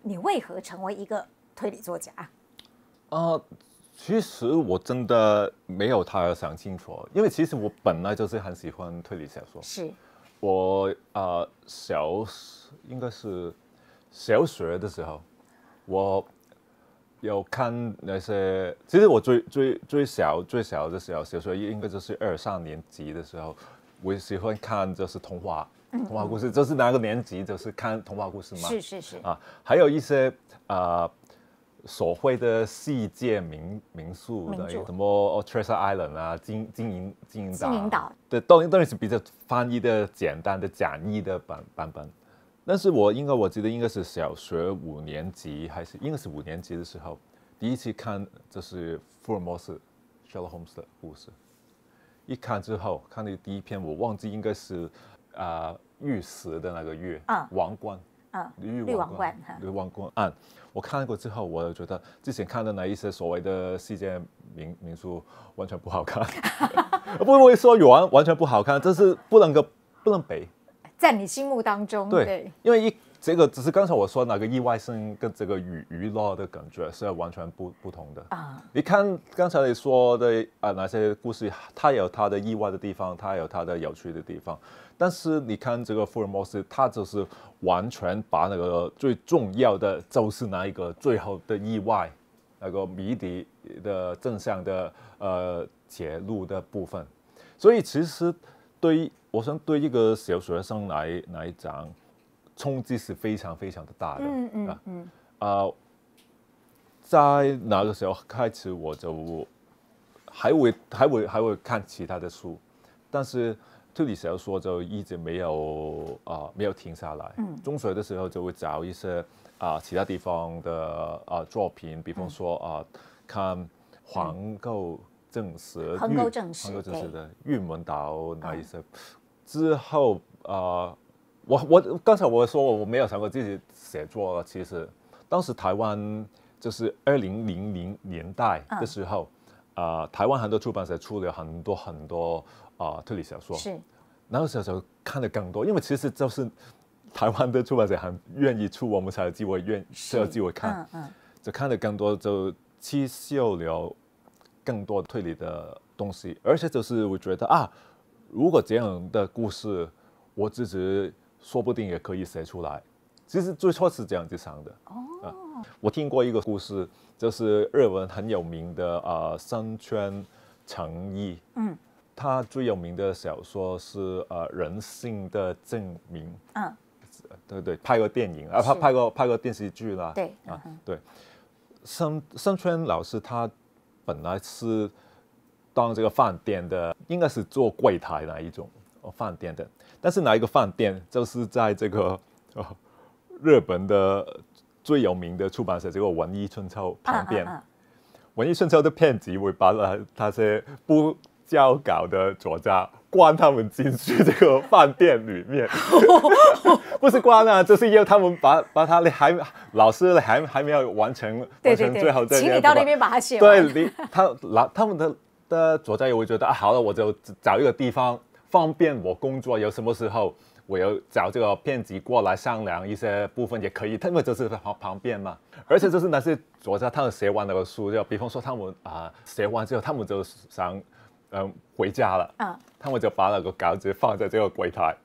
你为何成为一个推理作家？啊，其实我真的没有太想清楚，因为其实我本来就是很喜欢推理小说。是，我啊小应该是小学的时候。我有看那些，其实我最最最小最小的时候，小学应该就是二三年级的时候，我喜欢看就是童话、童话故事。就是哪个年级？就是看童话故事嘛。是是是啊，还有一些啊所谓的世界名名著，什么《Treasure Island》啊，《金金银金银岛》、《金银岛》。对，都都是比较翻译的、简单的、讲义的版版本。但是我应该我记得应该是小学五年级还是应该是五年级的时候，第一次看就是福尔摩斯《夏洛克· m e s 的故事，一看之后，看那第一篇我忘记应该是啊玉石的那个月啊王冠啊绿王冠绿王冠案，我看过之后，我觉得之前看的那一些所谓的世界名名著完全不好看，不不会说完完全不好看，这是不能够不能背。在你心目当中，对，因为一这个只是刚才我说那个意外音跟这个娱娱乐的感觉是完全不不同的啊。你看刚才你说的啊，哪些故事，它有它的意外的地方，它有它的有趣的地方。但是你看这个福尔摩斯，他就是完全把那个最重要的就是那一个最后的意外，那个谜底的真相的呃揭露的部分。所以其实。對，我想對一個小學生来来講，衝擊是非常非常的大的。嗯嗯。啊在那個時候開始我就，還會還會還會看其他的書，但是，推理小说就一直沒有啊沒有停下來。嗯。中學的時候就會找一些啊其他地方的啊作品，比方說啊看黃狗。正实，很多正实的，玉门岛那一些。之后啊，我我刚才我说我我没有想过自己写作。其实当时台湾就是二零零零年代的时候啊，台湾很多出版社出了很多很多啊推理小说。是，那个时候就看的更多，因为其实就是台湾的出版社很愿意出，我们才有机会愿，才有看，嗯嗯，就看的更多，就七秀流。更多推理的东西，而且就是我觉得啊，如果这样的故事，我自己说不定也可以写出来。其实最初是这样子想的。哦。啊，我听过一个故事，就是日文很有名的啊，三圈诚一。嗯。他最有名的小说是呃《人性的证明》。嗯。对对，拍过电影啊，拍拍过拍过电视剧啦。对。啊，对。三三圈老师他。本来是当这个饭店的，应该是做柜台那一种哦，饭店的。但是哪一个饭店就是在这个 日本的最有名的出版社，这个文艺春秋旁边，文艺春秋的片子会把了，他是不交稿的作家。关他们进去这个饭店里面，不是关啊，就是因为他们把把他还老师还还没有完成完成最后这个，请你到那边把它写完。对你他那他们的的作家，也会觉得啊，好了，我就找一个地方方便我工作。有什么时候我要找这个编辑过来商量一些部分也可以，因们就是旁旁边嘛，而且就是那些作家他们写完那个书，就比方说他们啊写完之后，他们就想。嗯，回家了嗯，他们就把那个稿子放在这个柜台，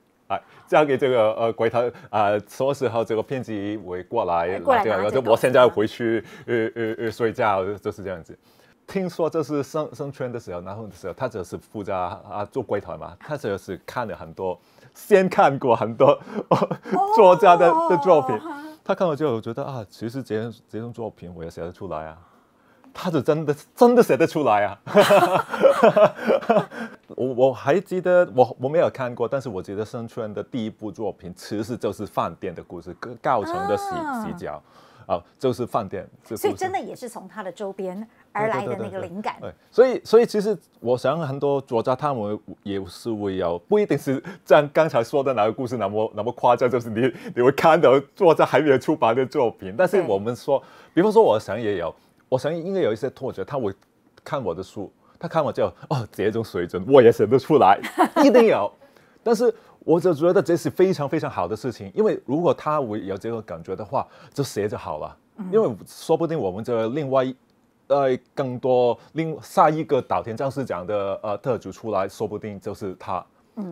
交给这个呃柜台啊，什么时候这个编辑会过来？过来。这个，就我现在回去，呃呃呃睡觉，就是这样子。听说这是生生圈的时候，然后的时候，他就是负责啊做柜台嘛，他就是看了很多，先看过很多 作家的的作品，他看了之后觉得啊，其实这种这种作品我也写得出来啊。他是真的，真的写得出来啊！我我还记得，我我没有看过，但是我觉得生春的第一部作品其实就是饭店的故事，高成的洗洗脚，啊，就是饭店。所以真的也是从他的周边而来的那个灵感。所以，所以其实我想很多作家他们也是会有，不一定是像刚才说的那个故事那么那么夸张，就是你你会看到作家还没有出版的作品。但是我们说，比方说，我想也有。我相信应该有一些同者，他会看我的书，他看完之哦，这种水准我也写得出来，一定有。但是我就觉得这是非常非常好的事情，因为如果他有这个感觉的话，就写就好了。因为说不定我们这另外呃更多另下一个岛田将士奖的呃特主出来，说不定就是他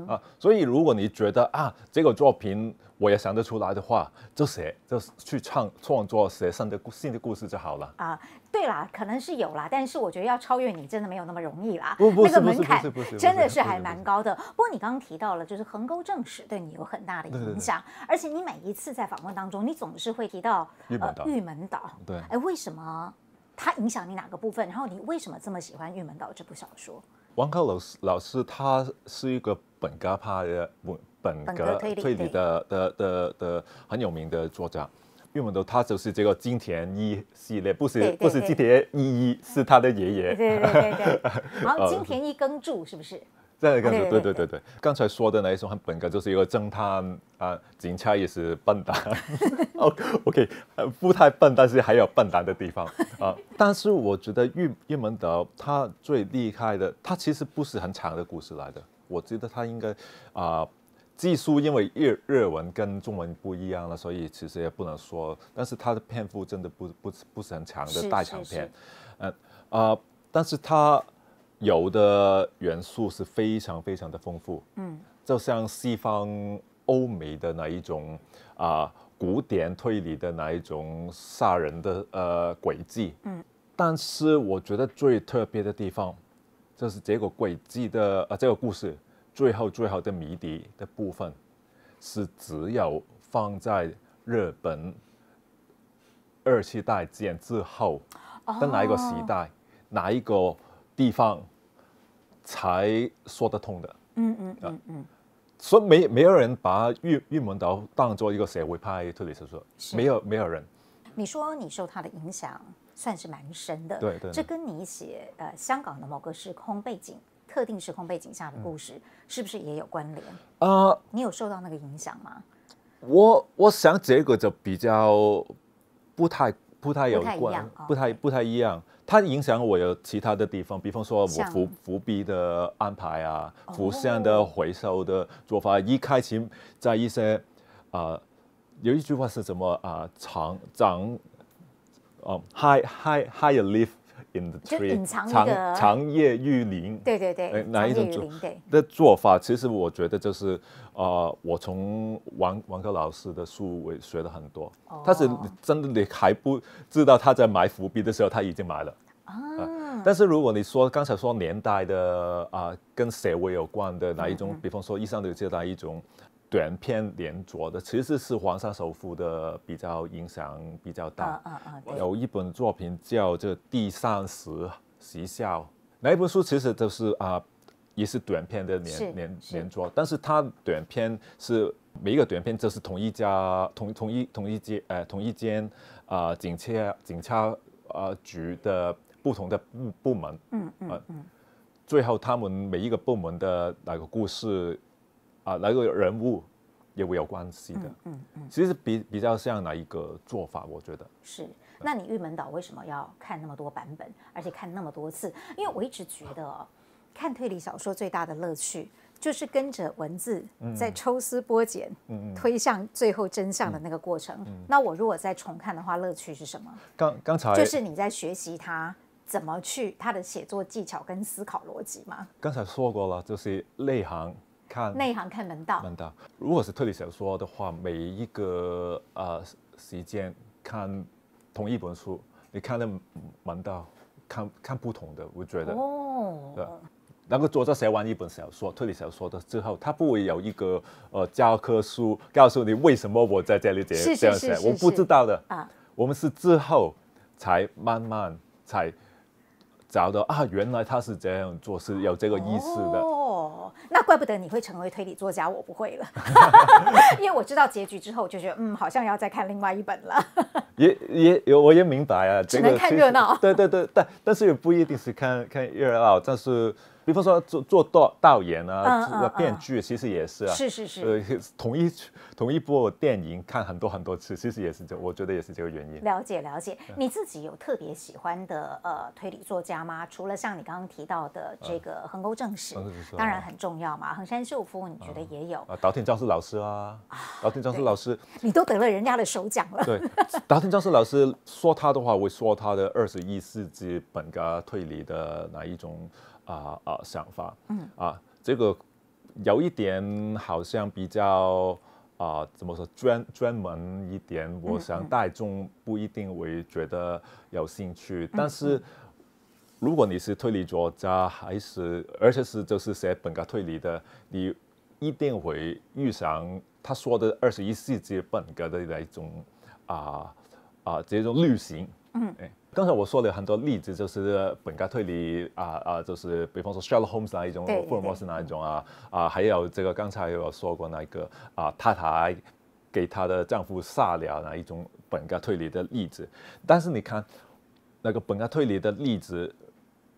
啊。所以如果你觉得啊这个作品我也想得出来的话，就写就去创创作写新的新的故事就好了啊。对啦可能是有啦但是我觉得要超越你真的没有那么容易啦那个门槛真的是还蛮高的不过你刚刚提到了就是横沟正史对你有很大的影响而且你每一次在访问当中你总是会提到呃玉门岛对哎为什么它影响你哪个部分然后你为什么这么喜欢玉门岛这部小说王克老师老师他是一个本嘎派的本本格推理的理的的的很有名的作家岳蒙德他就是这个金田一系列，不是不是金田一一，是他的爷爷。对对对对。后 金田一耕助是不是？在耕助，对对对对。刚才说的那一种，他本格就是一个侦探啊，警察也是笨蛋。OK，不太笨，但是还有笨蛋的地方啊。但是我觉得玉玉蒙德他最厉害的，他其实不是很长的故事来的。我觉得他应该啊。技术因为日日文跟中文不一样了，所以其实也不能说。但是它的篇幅真的不不不是很长的大长篇，呃啊，但是它有的元素是非常非常的丰富，嗯，就像西方欧美的那一种啊古典推理的那一种杀人的呃轨迹，嗯，但是我觉得最特别的地方就是这个轨迹的啊这个故事。最后，最后的谜底的部分，是只有放在日本二次大建之后的哪一个时代、哪一个地方才说得通的。嗯嗯嗯嗯，所以没没有人把玉玉门岛当做一个社会派推理小说，没有没有人。你说你受他的影响算是蛮深的，对对，这跟你写呃香港的某个时空背景。特定时空背景下的故事是不是也有关联？呃，你有受到那个影响吗？我我想这个就比较不太不太有关，不太不太一样。它影响我有其他的地方，比方说我伏伏笔的安排啊，伏线的回收的做法。一开始在一些啊，有一句话是怎么啊，长长，哦，high high high r l i f t tree，隐藏一个长叶玉林，对对对，哪一种做的的做法，其实我觉得就是，呃，我从王王克老师的书也学了很多，但是真的你还不知道他在埋伏笔的时候他已经埋了，啊，但是如果你说刚才说年代的啊，跟社会有关的哪一种，比方说以上的这哪一种。短片连着的其实是《黄上首富》的比较影响比较大。啊啊啊！有一本作品叫《这地上时时效》，那一本书其实都是啊，也是短片的连连连着，但是它短片是每一个短片都是同一家同同一同一间呃同一间啊警察警察啊局的不同的部部门。嗯嗯嗯。最后，他们每一个部门的那个故事。啊，那个人物也会有关系的？嗯嗯，其实比比较像哪一个做法，我觉得是。那你《玉门岛》为什么要看那么多版本，而且看那么多次？因为我一直觉得，看推理小说最大的乐趣就是跟着文字在抽丝剥茧，嗯推向最后真相的那个过程。那我如果再重看的话，乐趣是什么？刚刚才就是你在学习他怎么去他的写作技巧跟思考逻辑吗？刚才说过了，就是内行看内行看门道，门道。如果是推理小说的话，每一个呃时间看同一本书，你看的门道，看看不同的，我觉得哦，对。那个作者写完一本小说，推理小说的之后，他不会有一个呃教科书告诉你为什么我在这里这样写，我不知道的啊。我们是之后才慢慢才。找到啊！原来他是这样做，是有这个意思的。哦，那怪不得你会成为推理作家，我不会了，因为我知道结局之后就觉得，嗯，好像要再看另外一本了。也也有，我也明白啊，只能看热闹。对对对，但但是也不一定是看看热闹，但是。比方说做做导导演啊，这个编剧其实也是啊，是是是，呃，同一同一部电影看很多很多次，其实也是这，我觉得也是这个原因。了解了解，你自己有特别喜欢的呃推理作家吗？除了像你刚刚提到的这个横沟正史，当然很重要嘛。横山秀夫，你觉得也有啊？岛田庄司老师啊，岛田庄司老师，你都得了人家的首奖了。对，岛田庄司老师说他的话，会说他的二十一世纪本格推理的哪一种？啊啊，想法，嗯，啊，这个有一点好像比较啊，怎么说专专门一点，我想大众不一定会觉得有兴趣。但是如果你是推理作家，还是而且是就是写本格推理的，你一定会遇上他说的二十一世纪本格的那一种啊啊这种类型，嗯，哎。刚才我说了很多例子，就是本该推理啊啊，就是比方说 Sherlock Holmes 那一种，福尔摩斯那一种啊啊，还有这个刚才有说过那个啊，塔塔给她的丈夫杀了那一种本该推理的例子。但是你看，那个本该推理的例子，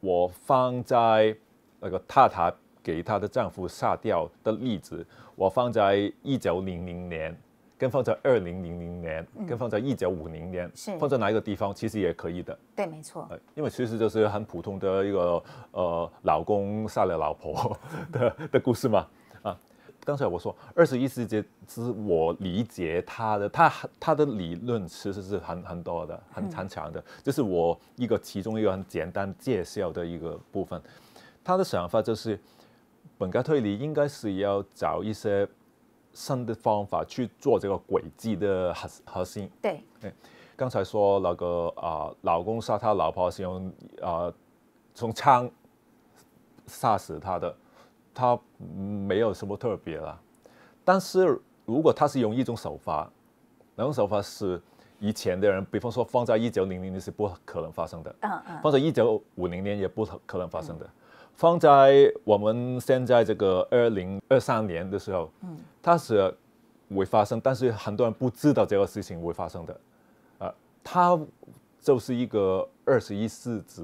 我放在那个塔塔给她的丈夫杀掉的例子，我放在一九零零年。跟放在二零零零年，跟放在一九五零年，是放在哪一个地方，其实也可以的。对，没错。因为其实就是很普通的一个呃，老公杀了老婆的的故事嘛。啊，刚才我说二十一世纪，是我理解他的，他他的理论其实是很很多的，很很强的，就是我一个其中一个很简单介绍的一个部分。他的想法就是，本该推理应该是要找一些。新的方法去做这个轨迹的核核心。对，刚才说那个啊，老公杀他老婆是用啊，从枪杀死他的，他没有什么特别了。但是如果他是用一种手法，那种手法是以前的人，比方说放在一九零零年是不可能发生的，嗯嗯，放在一九五零年也不可能发生的。放在我们现在这个二零二三年的时候，嗯，它是会发生，但是很多人不知道这个事情会发生的，呃，它就是一个二十一世纪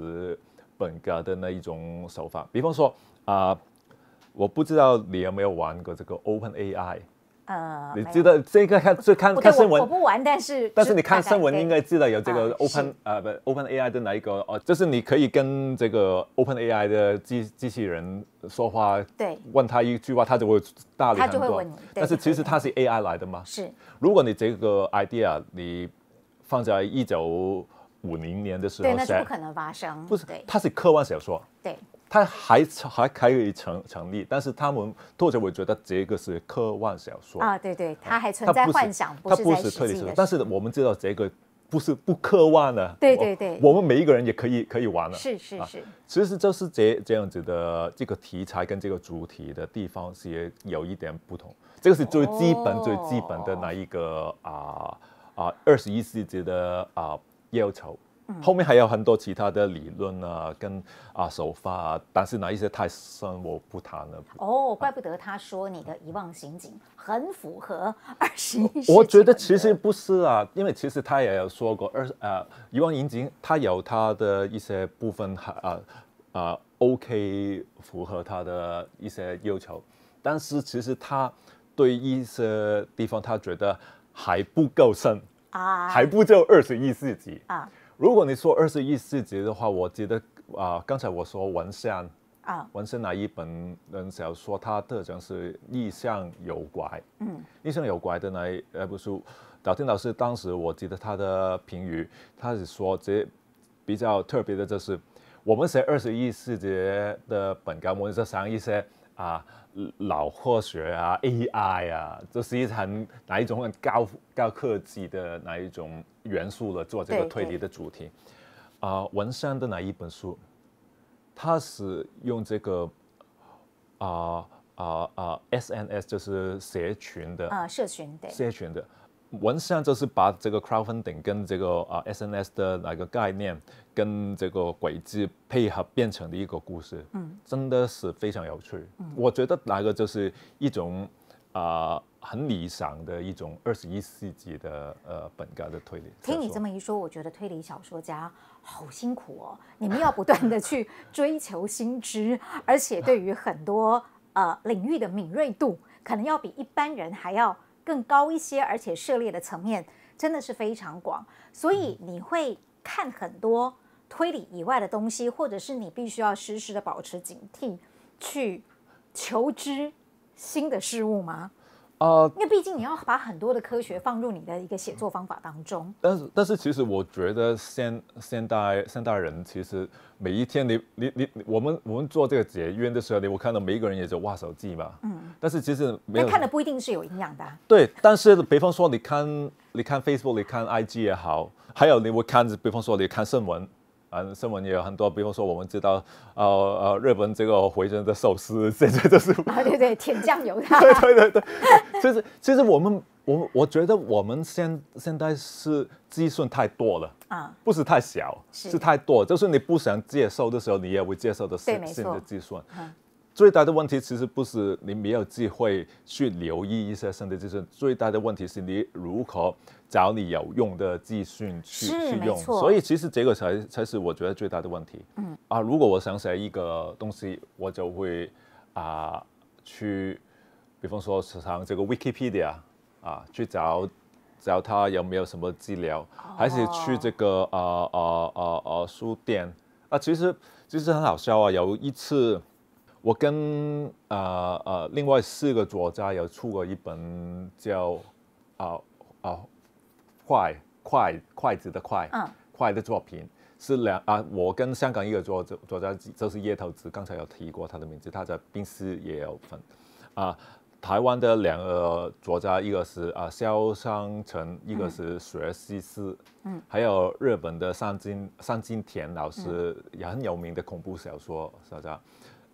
本格的那一种手法。比方说，啊，我不知道你有没有玩过这个 Open AI。呃，你知道这个看，就看看新闻。我不玩，但是但是你看新闻应该知道有这个 Open 呃不 Open AI 的哪一个哦，就是你可以跟这个 Open AI 的机机器人说话，对，问他一句话，他就会大力很多，他就会问你，但是其实他是 AI 来的吗？是。如果你这个 idea 你放在一九五零年的时候，对，那是不可能发生。不是，它是科幻小说。对。它还还还可以成成立，但是他们作者我觉得这个是科幻小说啊，对对，它还存在幻想，不是推理小说。但是我们知道这个不是不科幻的，对对对，我们每一个人也可以可以玩了，是是是。其实就是这这样子的这个题材跟这个主题的地方是有一点不同，这个是最基本最基本的那一个啊啊二十一世纪的啊要求。后面还有很多其他的理论啊，跟啊手法，啊，但是那一些太深我不谈了。哦，怪不得他说你的遗忘刑警很符合二十一世纪。我觉得其实不是啊，因为其实他也有说过二呃，遗忘刑警他有他的一些部分还啊啊 OK 符合他的一些要求，但是其实他对一些地方他觉得还不够深啊，还不就二十一世纪啊。如果你说二十一世纪的话，我记得啊，刚才我说文献啊，文献那一本小说，它特征是意象有拐，嗯，意象有拐的那一那部书，小天老师当时我记得他的评语，他是说这比较特别的就是，我们写二十一世纪的本们就想一些啊。老科学啊，AI 啊，这是一层哪一种很高高科技的哪一种元素的做这个推理的主题，啊，文山的哪一本书，他是用这个啊啊啊 SNS 就是社群的啊社群的社群的。文山就是把这个 crowdfunding 跟这个啊 S N S 的那个概念跟这个轨迹配合变成的一个故事，嗯，真的是非常有趣。嗯，我觉得那个就是一种啊很理想的一种二十一世纪的呃本格的推理。听你这么一说，我觉得推理小说家好辛苦哦，你们要不断的去追求新知，而且对于很多呃领域的敏锐度，可能要比一般人还要。更高一些，而且涉猎的层面真的是非常广，所以你会看很多推理以外的东西，或者是你必须要时时的保持警惕，去求知新的事物吗？啊，因为毕竟你要把很多的科学放入你的一个写作方法当中。但是，但是其实我觉得现现代现代人其实每一天你你你我们我们做这个节约的时候，你我看到每一个人也在挖手机嘛。嗯。但是其实没有。那看的不一定是有营养的。对，但是比方说你看你看 Facebook，你看 IG 也好，还有你会看，比方说你看新闻。啊，新闻也有很多，比如说我们知道，呃呃，日本这个回转的寿司，这在就是，对对对，甜酱油的，对对对，其实其实我们我我觉得我们现现在是计算太多了啊，不是太小，是太多，就是你不想接受的时候，你也会接受的是新的计算。最大的问题其实不是你没有机会去留意一些新的资讯，最大的问题是你如何找你有用的资讯去去用。所以，其实这个才才是我觉得最大的问题。嗯啊，如果我想起来一个东西，我就会啊去，比方说上这个 Wikipedia 啊，去找找他有没有什么治疗，还是去这个啊啊啊啊书店啊，其实其实很好笑啊，有一次。我跟呃呃另外四个作家有出过一本叫啊啊筷筷筷子的筷嗯筷的作品是两啊我跟香港一个作作家就是叶头子刚才有提过他的名字他在冰丝也有份啊台湾的两个作家一个是啊萧商成一个是学西斯嗯还有日本的三金三金田老师也很有名的恐怖小说作家。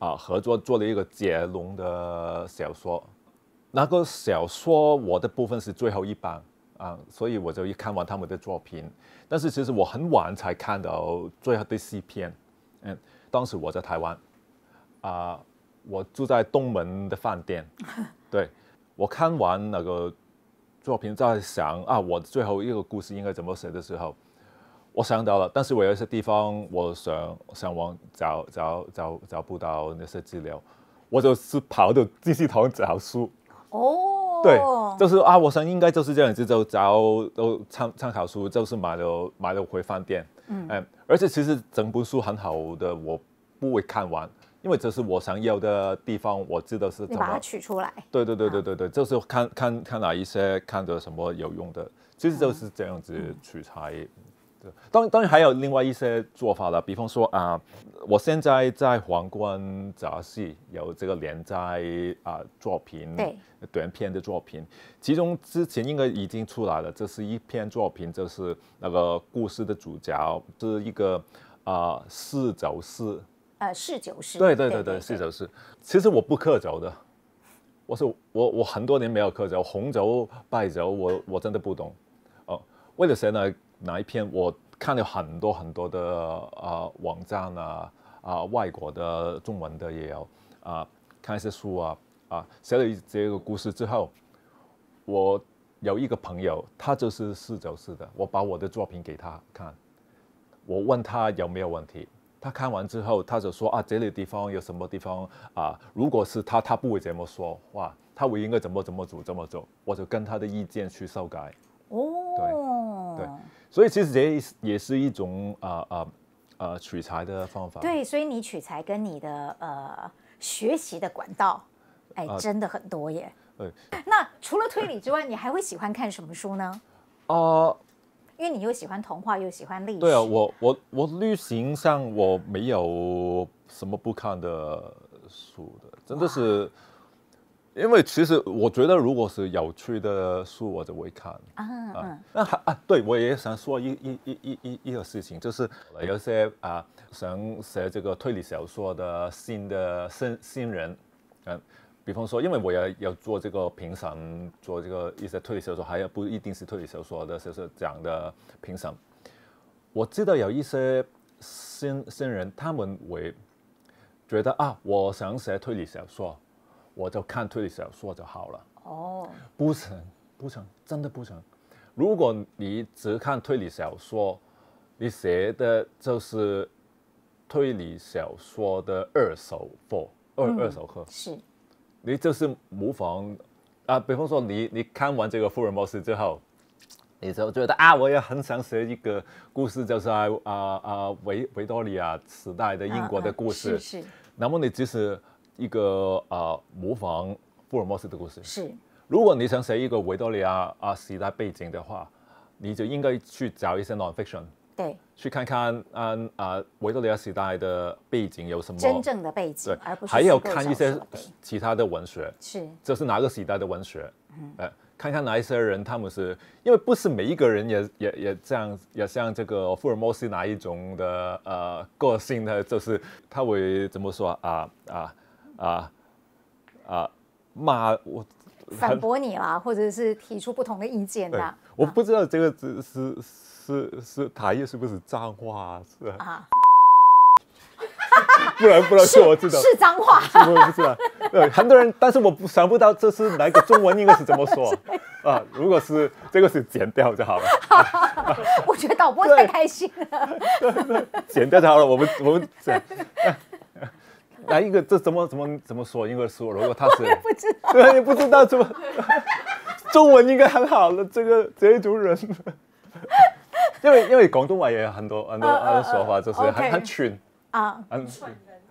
啊，合作做了一个《接龙》的小说，那个小说我的部分是最后一版啊，所以我就一看完他们的作品。但是其实我很晚才看到最后的四篇，嗯，当时我在台湾，啊，我住在东门的饭店。对，我看完那个作品，在想啊，我最后一个故事应该怎么写的时候。我想到了，但是我有一些地方我想上网找找找找不到那些资料，我就是跑到机器堂找书。哦，对，就是啊，我想应该就是这样子，就找都参参考书，就是买了买了回饭店。嗯，而且其实整本书很好的，我不会看完，因为这是我想要的地方，我知道是。你把它取出来。对对对对对对，就是看看看哪一些，看着什么有用的，其实就是这样子取材。当当然还有另外一些做法了，比方说啊，我现在在皇冠杂志有这个连载啊作品，对短篇的作品，其中之前应该已经出来了。这是一篇作品，就是那个故事的主角是一个啊侍酒师，呃侍酒师，对对对对侍酒师。其实我不刻酒的，我是我我很多年没有喝酒，红酒白酒我我真的不懂哦。为了谁呢？哪一篇？我看了很多很多的啊网站啊啊外国的中文的也有啊看一些书啊啊写了这个故事之后，我有一个朋友他就是四九四的，我把我的作品给他看，我问他有没有问题，他看完之后他就说啊这里地方有什么地方啊如果是他他不会这么说话，他会应该怎么怎么做怎么做，我就跟他的意见去修改。哦，对对。所以其实这也是一种啊啊啊取材的方法。对，所以你取材跟你的呃学习的管道，哎，真的很多耶。对。那除了推理之外，你还会喜欢看什么书呢？啊，因为你又喜欢童话，又喜欢历史。对啊，我我我旅行上我没有什么不看的书的，真的是。因为其实我觉得，如果是有趣的书，我就会看啊啊。那还啊，对，我也想说一一一一一一个事情，就是有些啊，想写这个推理小说的新的新新人，嗯，比方说，因为我要要做这个评审，做这个一些推理小说，还有不一定是推理小说的，就是讲的评审，我知道有一些新新人，他们会觉得啊，我想写推理小说。我就看推理小说就好了哦，不成，不成，真的不成。如果你只看推理小说，你写的就是推理小说的二手货，二二手货是。你就是模仿啊，比方说你你看完这个福尔摩斯之后，你就觉得啊，我也很想写一个故事，就是啊啊维维多利亚时代的英国的故事。是是。那么你即使。一个啊，模仿福尔摩斯的故事是。如果你想写一个维多利亚啊时代背景的话，你就应该去找一些 nonfiction，对，去看看嗯啊维多利亚时代的背景有什么真正的背景，而不是还要看一些其他的文学，是，这是哪个时代的文学，嗯，哎，看看哪一些人他们是因为不是每一个人也也也这样也像这个福尔摩斯哪一种的呃个性呢，就是他会怎么说啊啊。啊啊！骂我反驳你啦，或者是提出不同的意见啦。我不知道这个是是是是台语是不是脏话是？啊，不然不然，是我知道是脏话，我不知道。对，很多人，但是我想不到这是来个中文，应该是怎么说 啊？如果是这个是剪掉就好了。我觉得导播太开心了。剪掉就好了。我们我们。来一个这怎么怎么怎么说？因为说，如果他是，不知道，对，也不知道怎么。中文应该很好了，这个这一组人。因为因为广东话也有很多很多说法，就是很很劝啊，很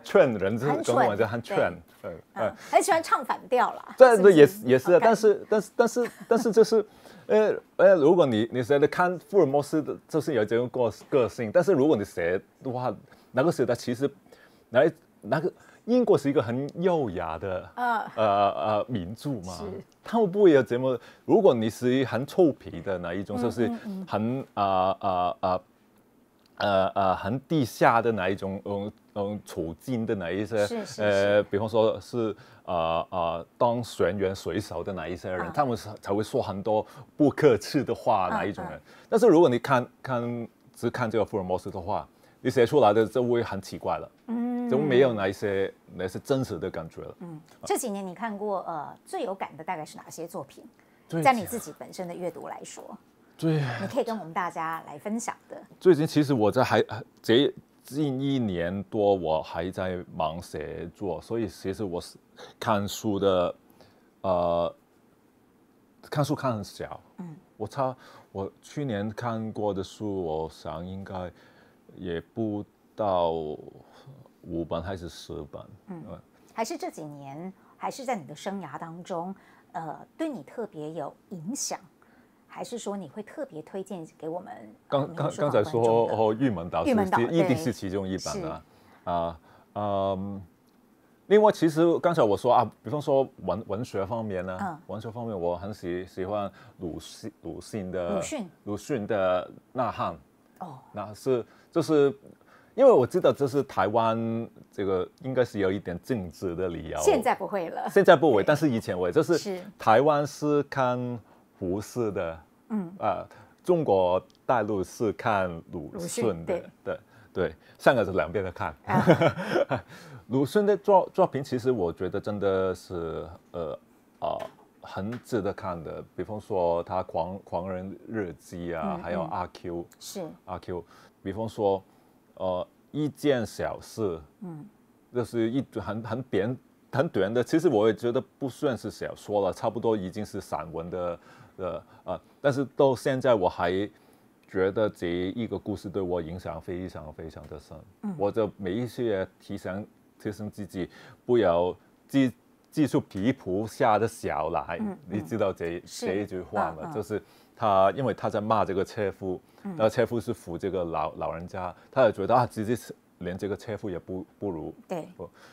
劝人，就是广东话就很劝，嗯嗯。很喜欢唱反调了。这这也也是，但是但是但是但是就是，呃呃，如果你你是在看福尔摩斯的，就是有这种个个性。但是如果你写的话，那个时代其实来。那个英国是一个很优雅的啊呃呃名著嘛，他们不会有这么。如果你是很臭皮的那一种，就是很啊啊啊，呃呃很地下的那一种嗯嗯处境的那一些呃，比方说是啊啊当船员水手的那一些人，他们是才会说很多不客气的话那一种人。但是如果你看看只看这个福尔摩斯的话。你写出来的就会很奇怪了，嗯，就没有那一些那些真实的感觉了。嗯，这几年你看过呃最有感的大概是哪些作品？在你自己本身的阅读来说，对，你可以跟我们大家来分享的。最近其实我在还这近一年多我还在忙写作，所以其实我是看书的，呃，看书看很少。嗯，我差我去年看过的书，我想应该。也不到五本还是十本？嗯，还是这几年，还是在你的生涯当中，呃，对你特别有影响，还是说你会特别推荐给我们？刚刚刚才说哦，玉门岛，玉门岛一定是其中一本啊啊嗯。另外，其实刚才我说啊，比方说文文学方面呢，文学方面我很喜喜欢鲁迅鲁迅的鲁迅鲁迅的呐喊哦，那是。就是，因为我知道这是台湾这个应该是有一点禁止的理由。现在不会了。现在不会，但是以前会。就是台湾是看胡适的，嗯啊，中国大陆是看鲁迅的。对对对，港个是两边的看。鲁迅的作作品，其实我觉得真的是呃啊很值得看的。比方说他《狂狂人日记》啊，还有《阿 Q》是《阿 Q》。比方说，呃，一件小事，嗯，就是一很很扁很短的，其实我也觉得不算是小说了，差不多已经是散文的的但是到现在我还觉得这一个故事对我影响非常非常的深。我就每一次也提醒提醒自己，不要技技术皮薄下的小来，你知道这这一句话吗？就是。他因为他在骂这个车夫，那车夫是扶这个老老人家，他也觉得啊，直接连这个车夫也不不如，对，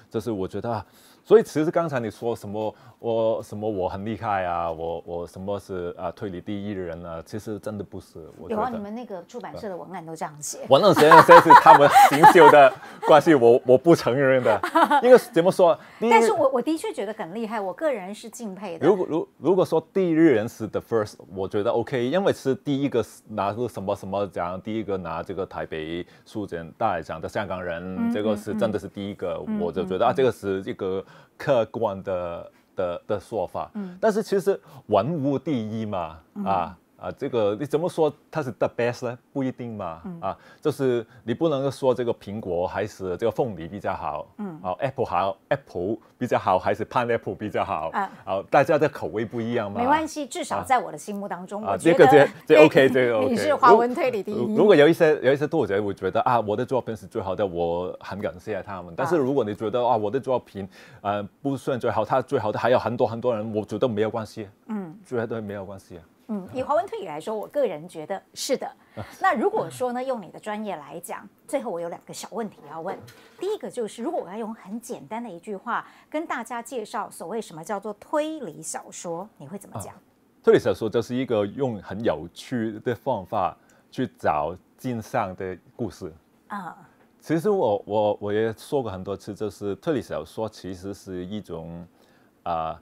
这是我觉得。所以其实刚才你说什么我什么我很厉害啊，我我什么是啊推理第一的人呢？其实真的不是。我有啊，你们那个出版社的文案都这样写。文案时候写是他们行秀的关系，我 我不承认的。因为怎么说？但是我我的确觉得很厉害，我个人是敬佩的。如果如如果说第一人是 the first，我觉得 OK，因为是第一个拿出什么什么奖，第一个拿这个台北书展大奖的香港人，这个是真的是第一个，我就觉得啊，这个是一个。客观的的的说法，嗯，但是其实文物第一嘛，啊。啊，这个你怎么说它是 the best 呢？不一定嘛。啊，就是你不能说这个苹果还是这个凤梨比较好。嗯。好，Apple 好，Apple 比较好，还是 Pine Apple 比较好？啊。好，大家的口味不一样嘛。没关系，至少在我的心目当中，我觉得。这 OK，这 OK。你是华文推理第一。如果有一些有一些作者我觉得啊，我的作品是最好的，我很感谢他们。但是如果你觉得啊，我的作品呃不算最好，它最好的还有很多很多人，我觉得没有关系。嗯。绝对没有关系。嗯，以华文推理来说，我个人觉得是的。那如果说呢，用你的专业来讲，最后我有两个小问题要问。第一个就是，如果我要用很简单的一句话跟大家介绍所谓什么叫做推理小说，你会怎么讲？推理小说就是一个用很有趣的方法去找真相的故事啊。其实我我我也说过很多次，就是推理小说其实是一种啊，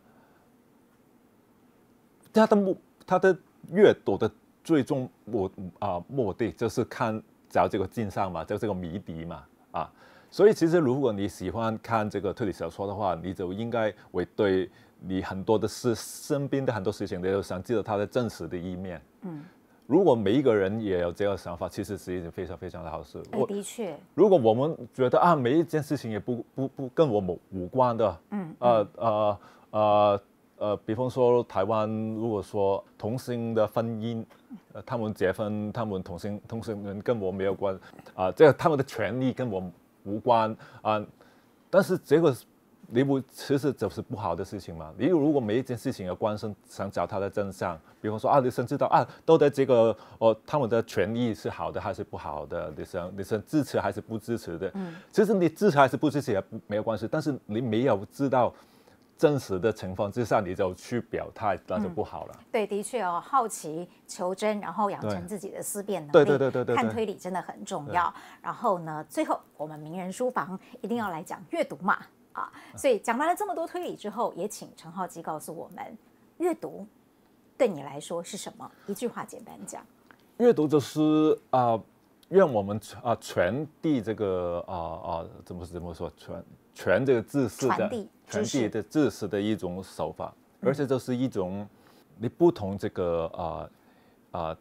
它的目。他的阅读的最终目啊目的就是看找这个镜像嘛，就这个谜底嘛啊，所以其实如果你喜欢看这个推理小说的话，你就应该为对你很多的事，身边的很多事情，你都想记得它的真实的一面。嗯，如果每一个人也有这个想法，其实是一件非常非常的好事。的确，如果我们觉得啊，每一件事情也不不不跟我们无关的，嗯，呃呃呃。呃，比方说台湾，如果说同性的婚姻，呃，他们结婚，他们同性同性人跟我没有关啊，这个他们的权利跟我无关啊，但是这个你不其实就是不好的事情嘛。你如果每一件事情要关心，想找他的真相，比方说啊，你想知道啊，到底这个哦他们的权益是好的还是不好的？你想你想支持还是不支持的？嗯，其实你支持还是不支持也没有关系，但是你没有知道。真实的情况之下，你就去表态，那就不好了。对，的确哦，好奇求真，然后养成自己的思辨能力，看推理真的很重要。然后呢，最后我们名人书房一定要来讲阅读嘛啊！所以讲完了这么多推理之后，也请陈浩基告诉我们，阅读对你来说是什么？一句话简单讲，阅读就是啊，让我们啊传递这个啊啊，怎么怎么说传传这个知识传递。传递的知识的一种手法，而且这是一种你不同这个啊啊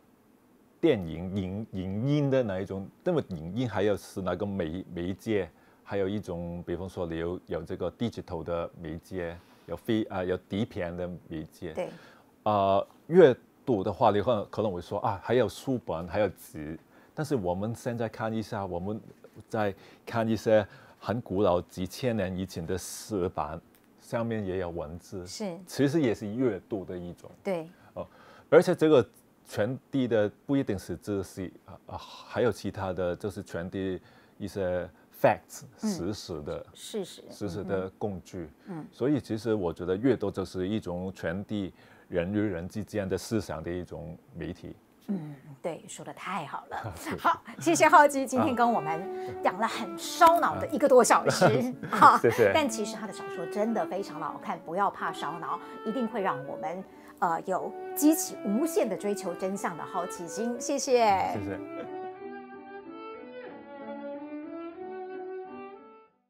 电影影影音的那一种，那么影音还有是那个媒媒介，还有一种，比方说你有有这个 digital 的媒介，有非啊有底片的媒介。对。啊，阅读的话，你能可能会说啊，还有书本，还有纸。但是我们现在看一下，我们在看一些。很古老，几千年以前的石板上面也有文字，是，其实也是阅读的一种。对，哦，而且这个传递的不一定是知识，啊啊，还有其他的就是传递一些 facts 实时的事实事实的工具。嗯，所以其实我觉得阅读就是一种传递人与人之间的思想的一种媒体。嗯，对，说得太好了。好，谢谢浩基今天跟我们讲了很烧脑的一个多小时哈，谢谢。但其实他的小说真的非常的好看，不要怕烧脑，一定会让我们呃有激起无限的追求真相的好奇心。谢谢，谢谢。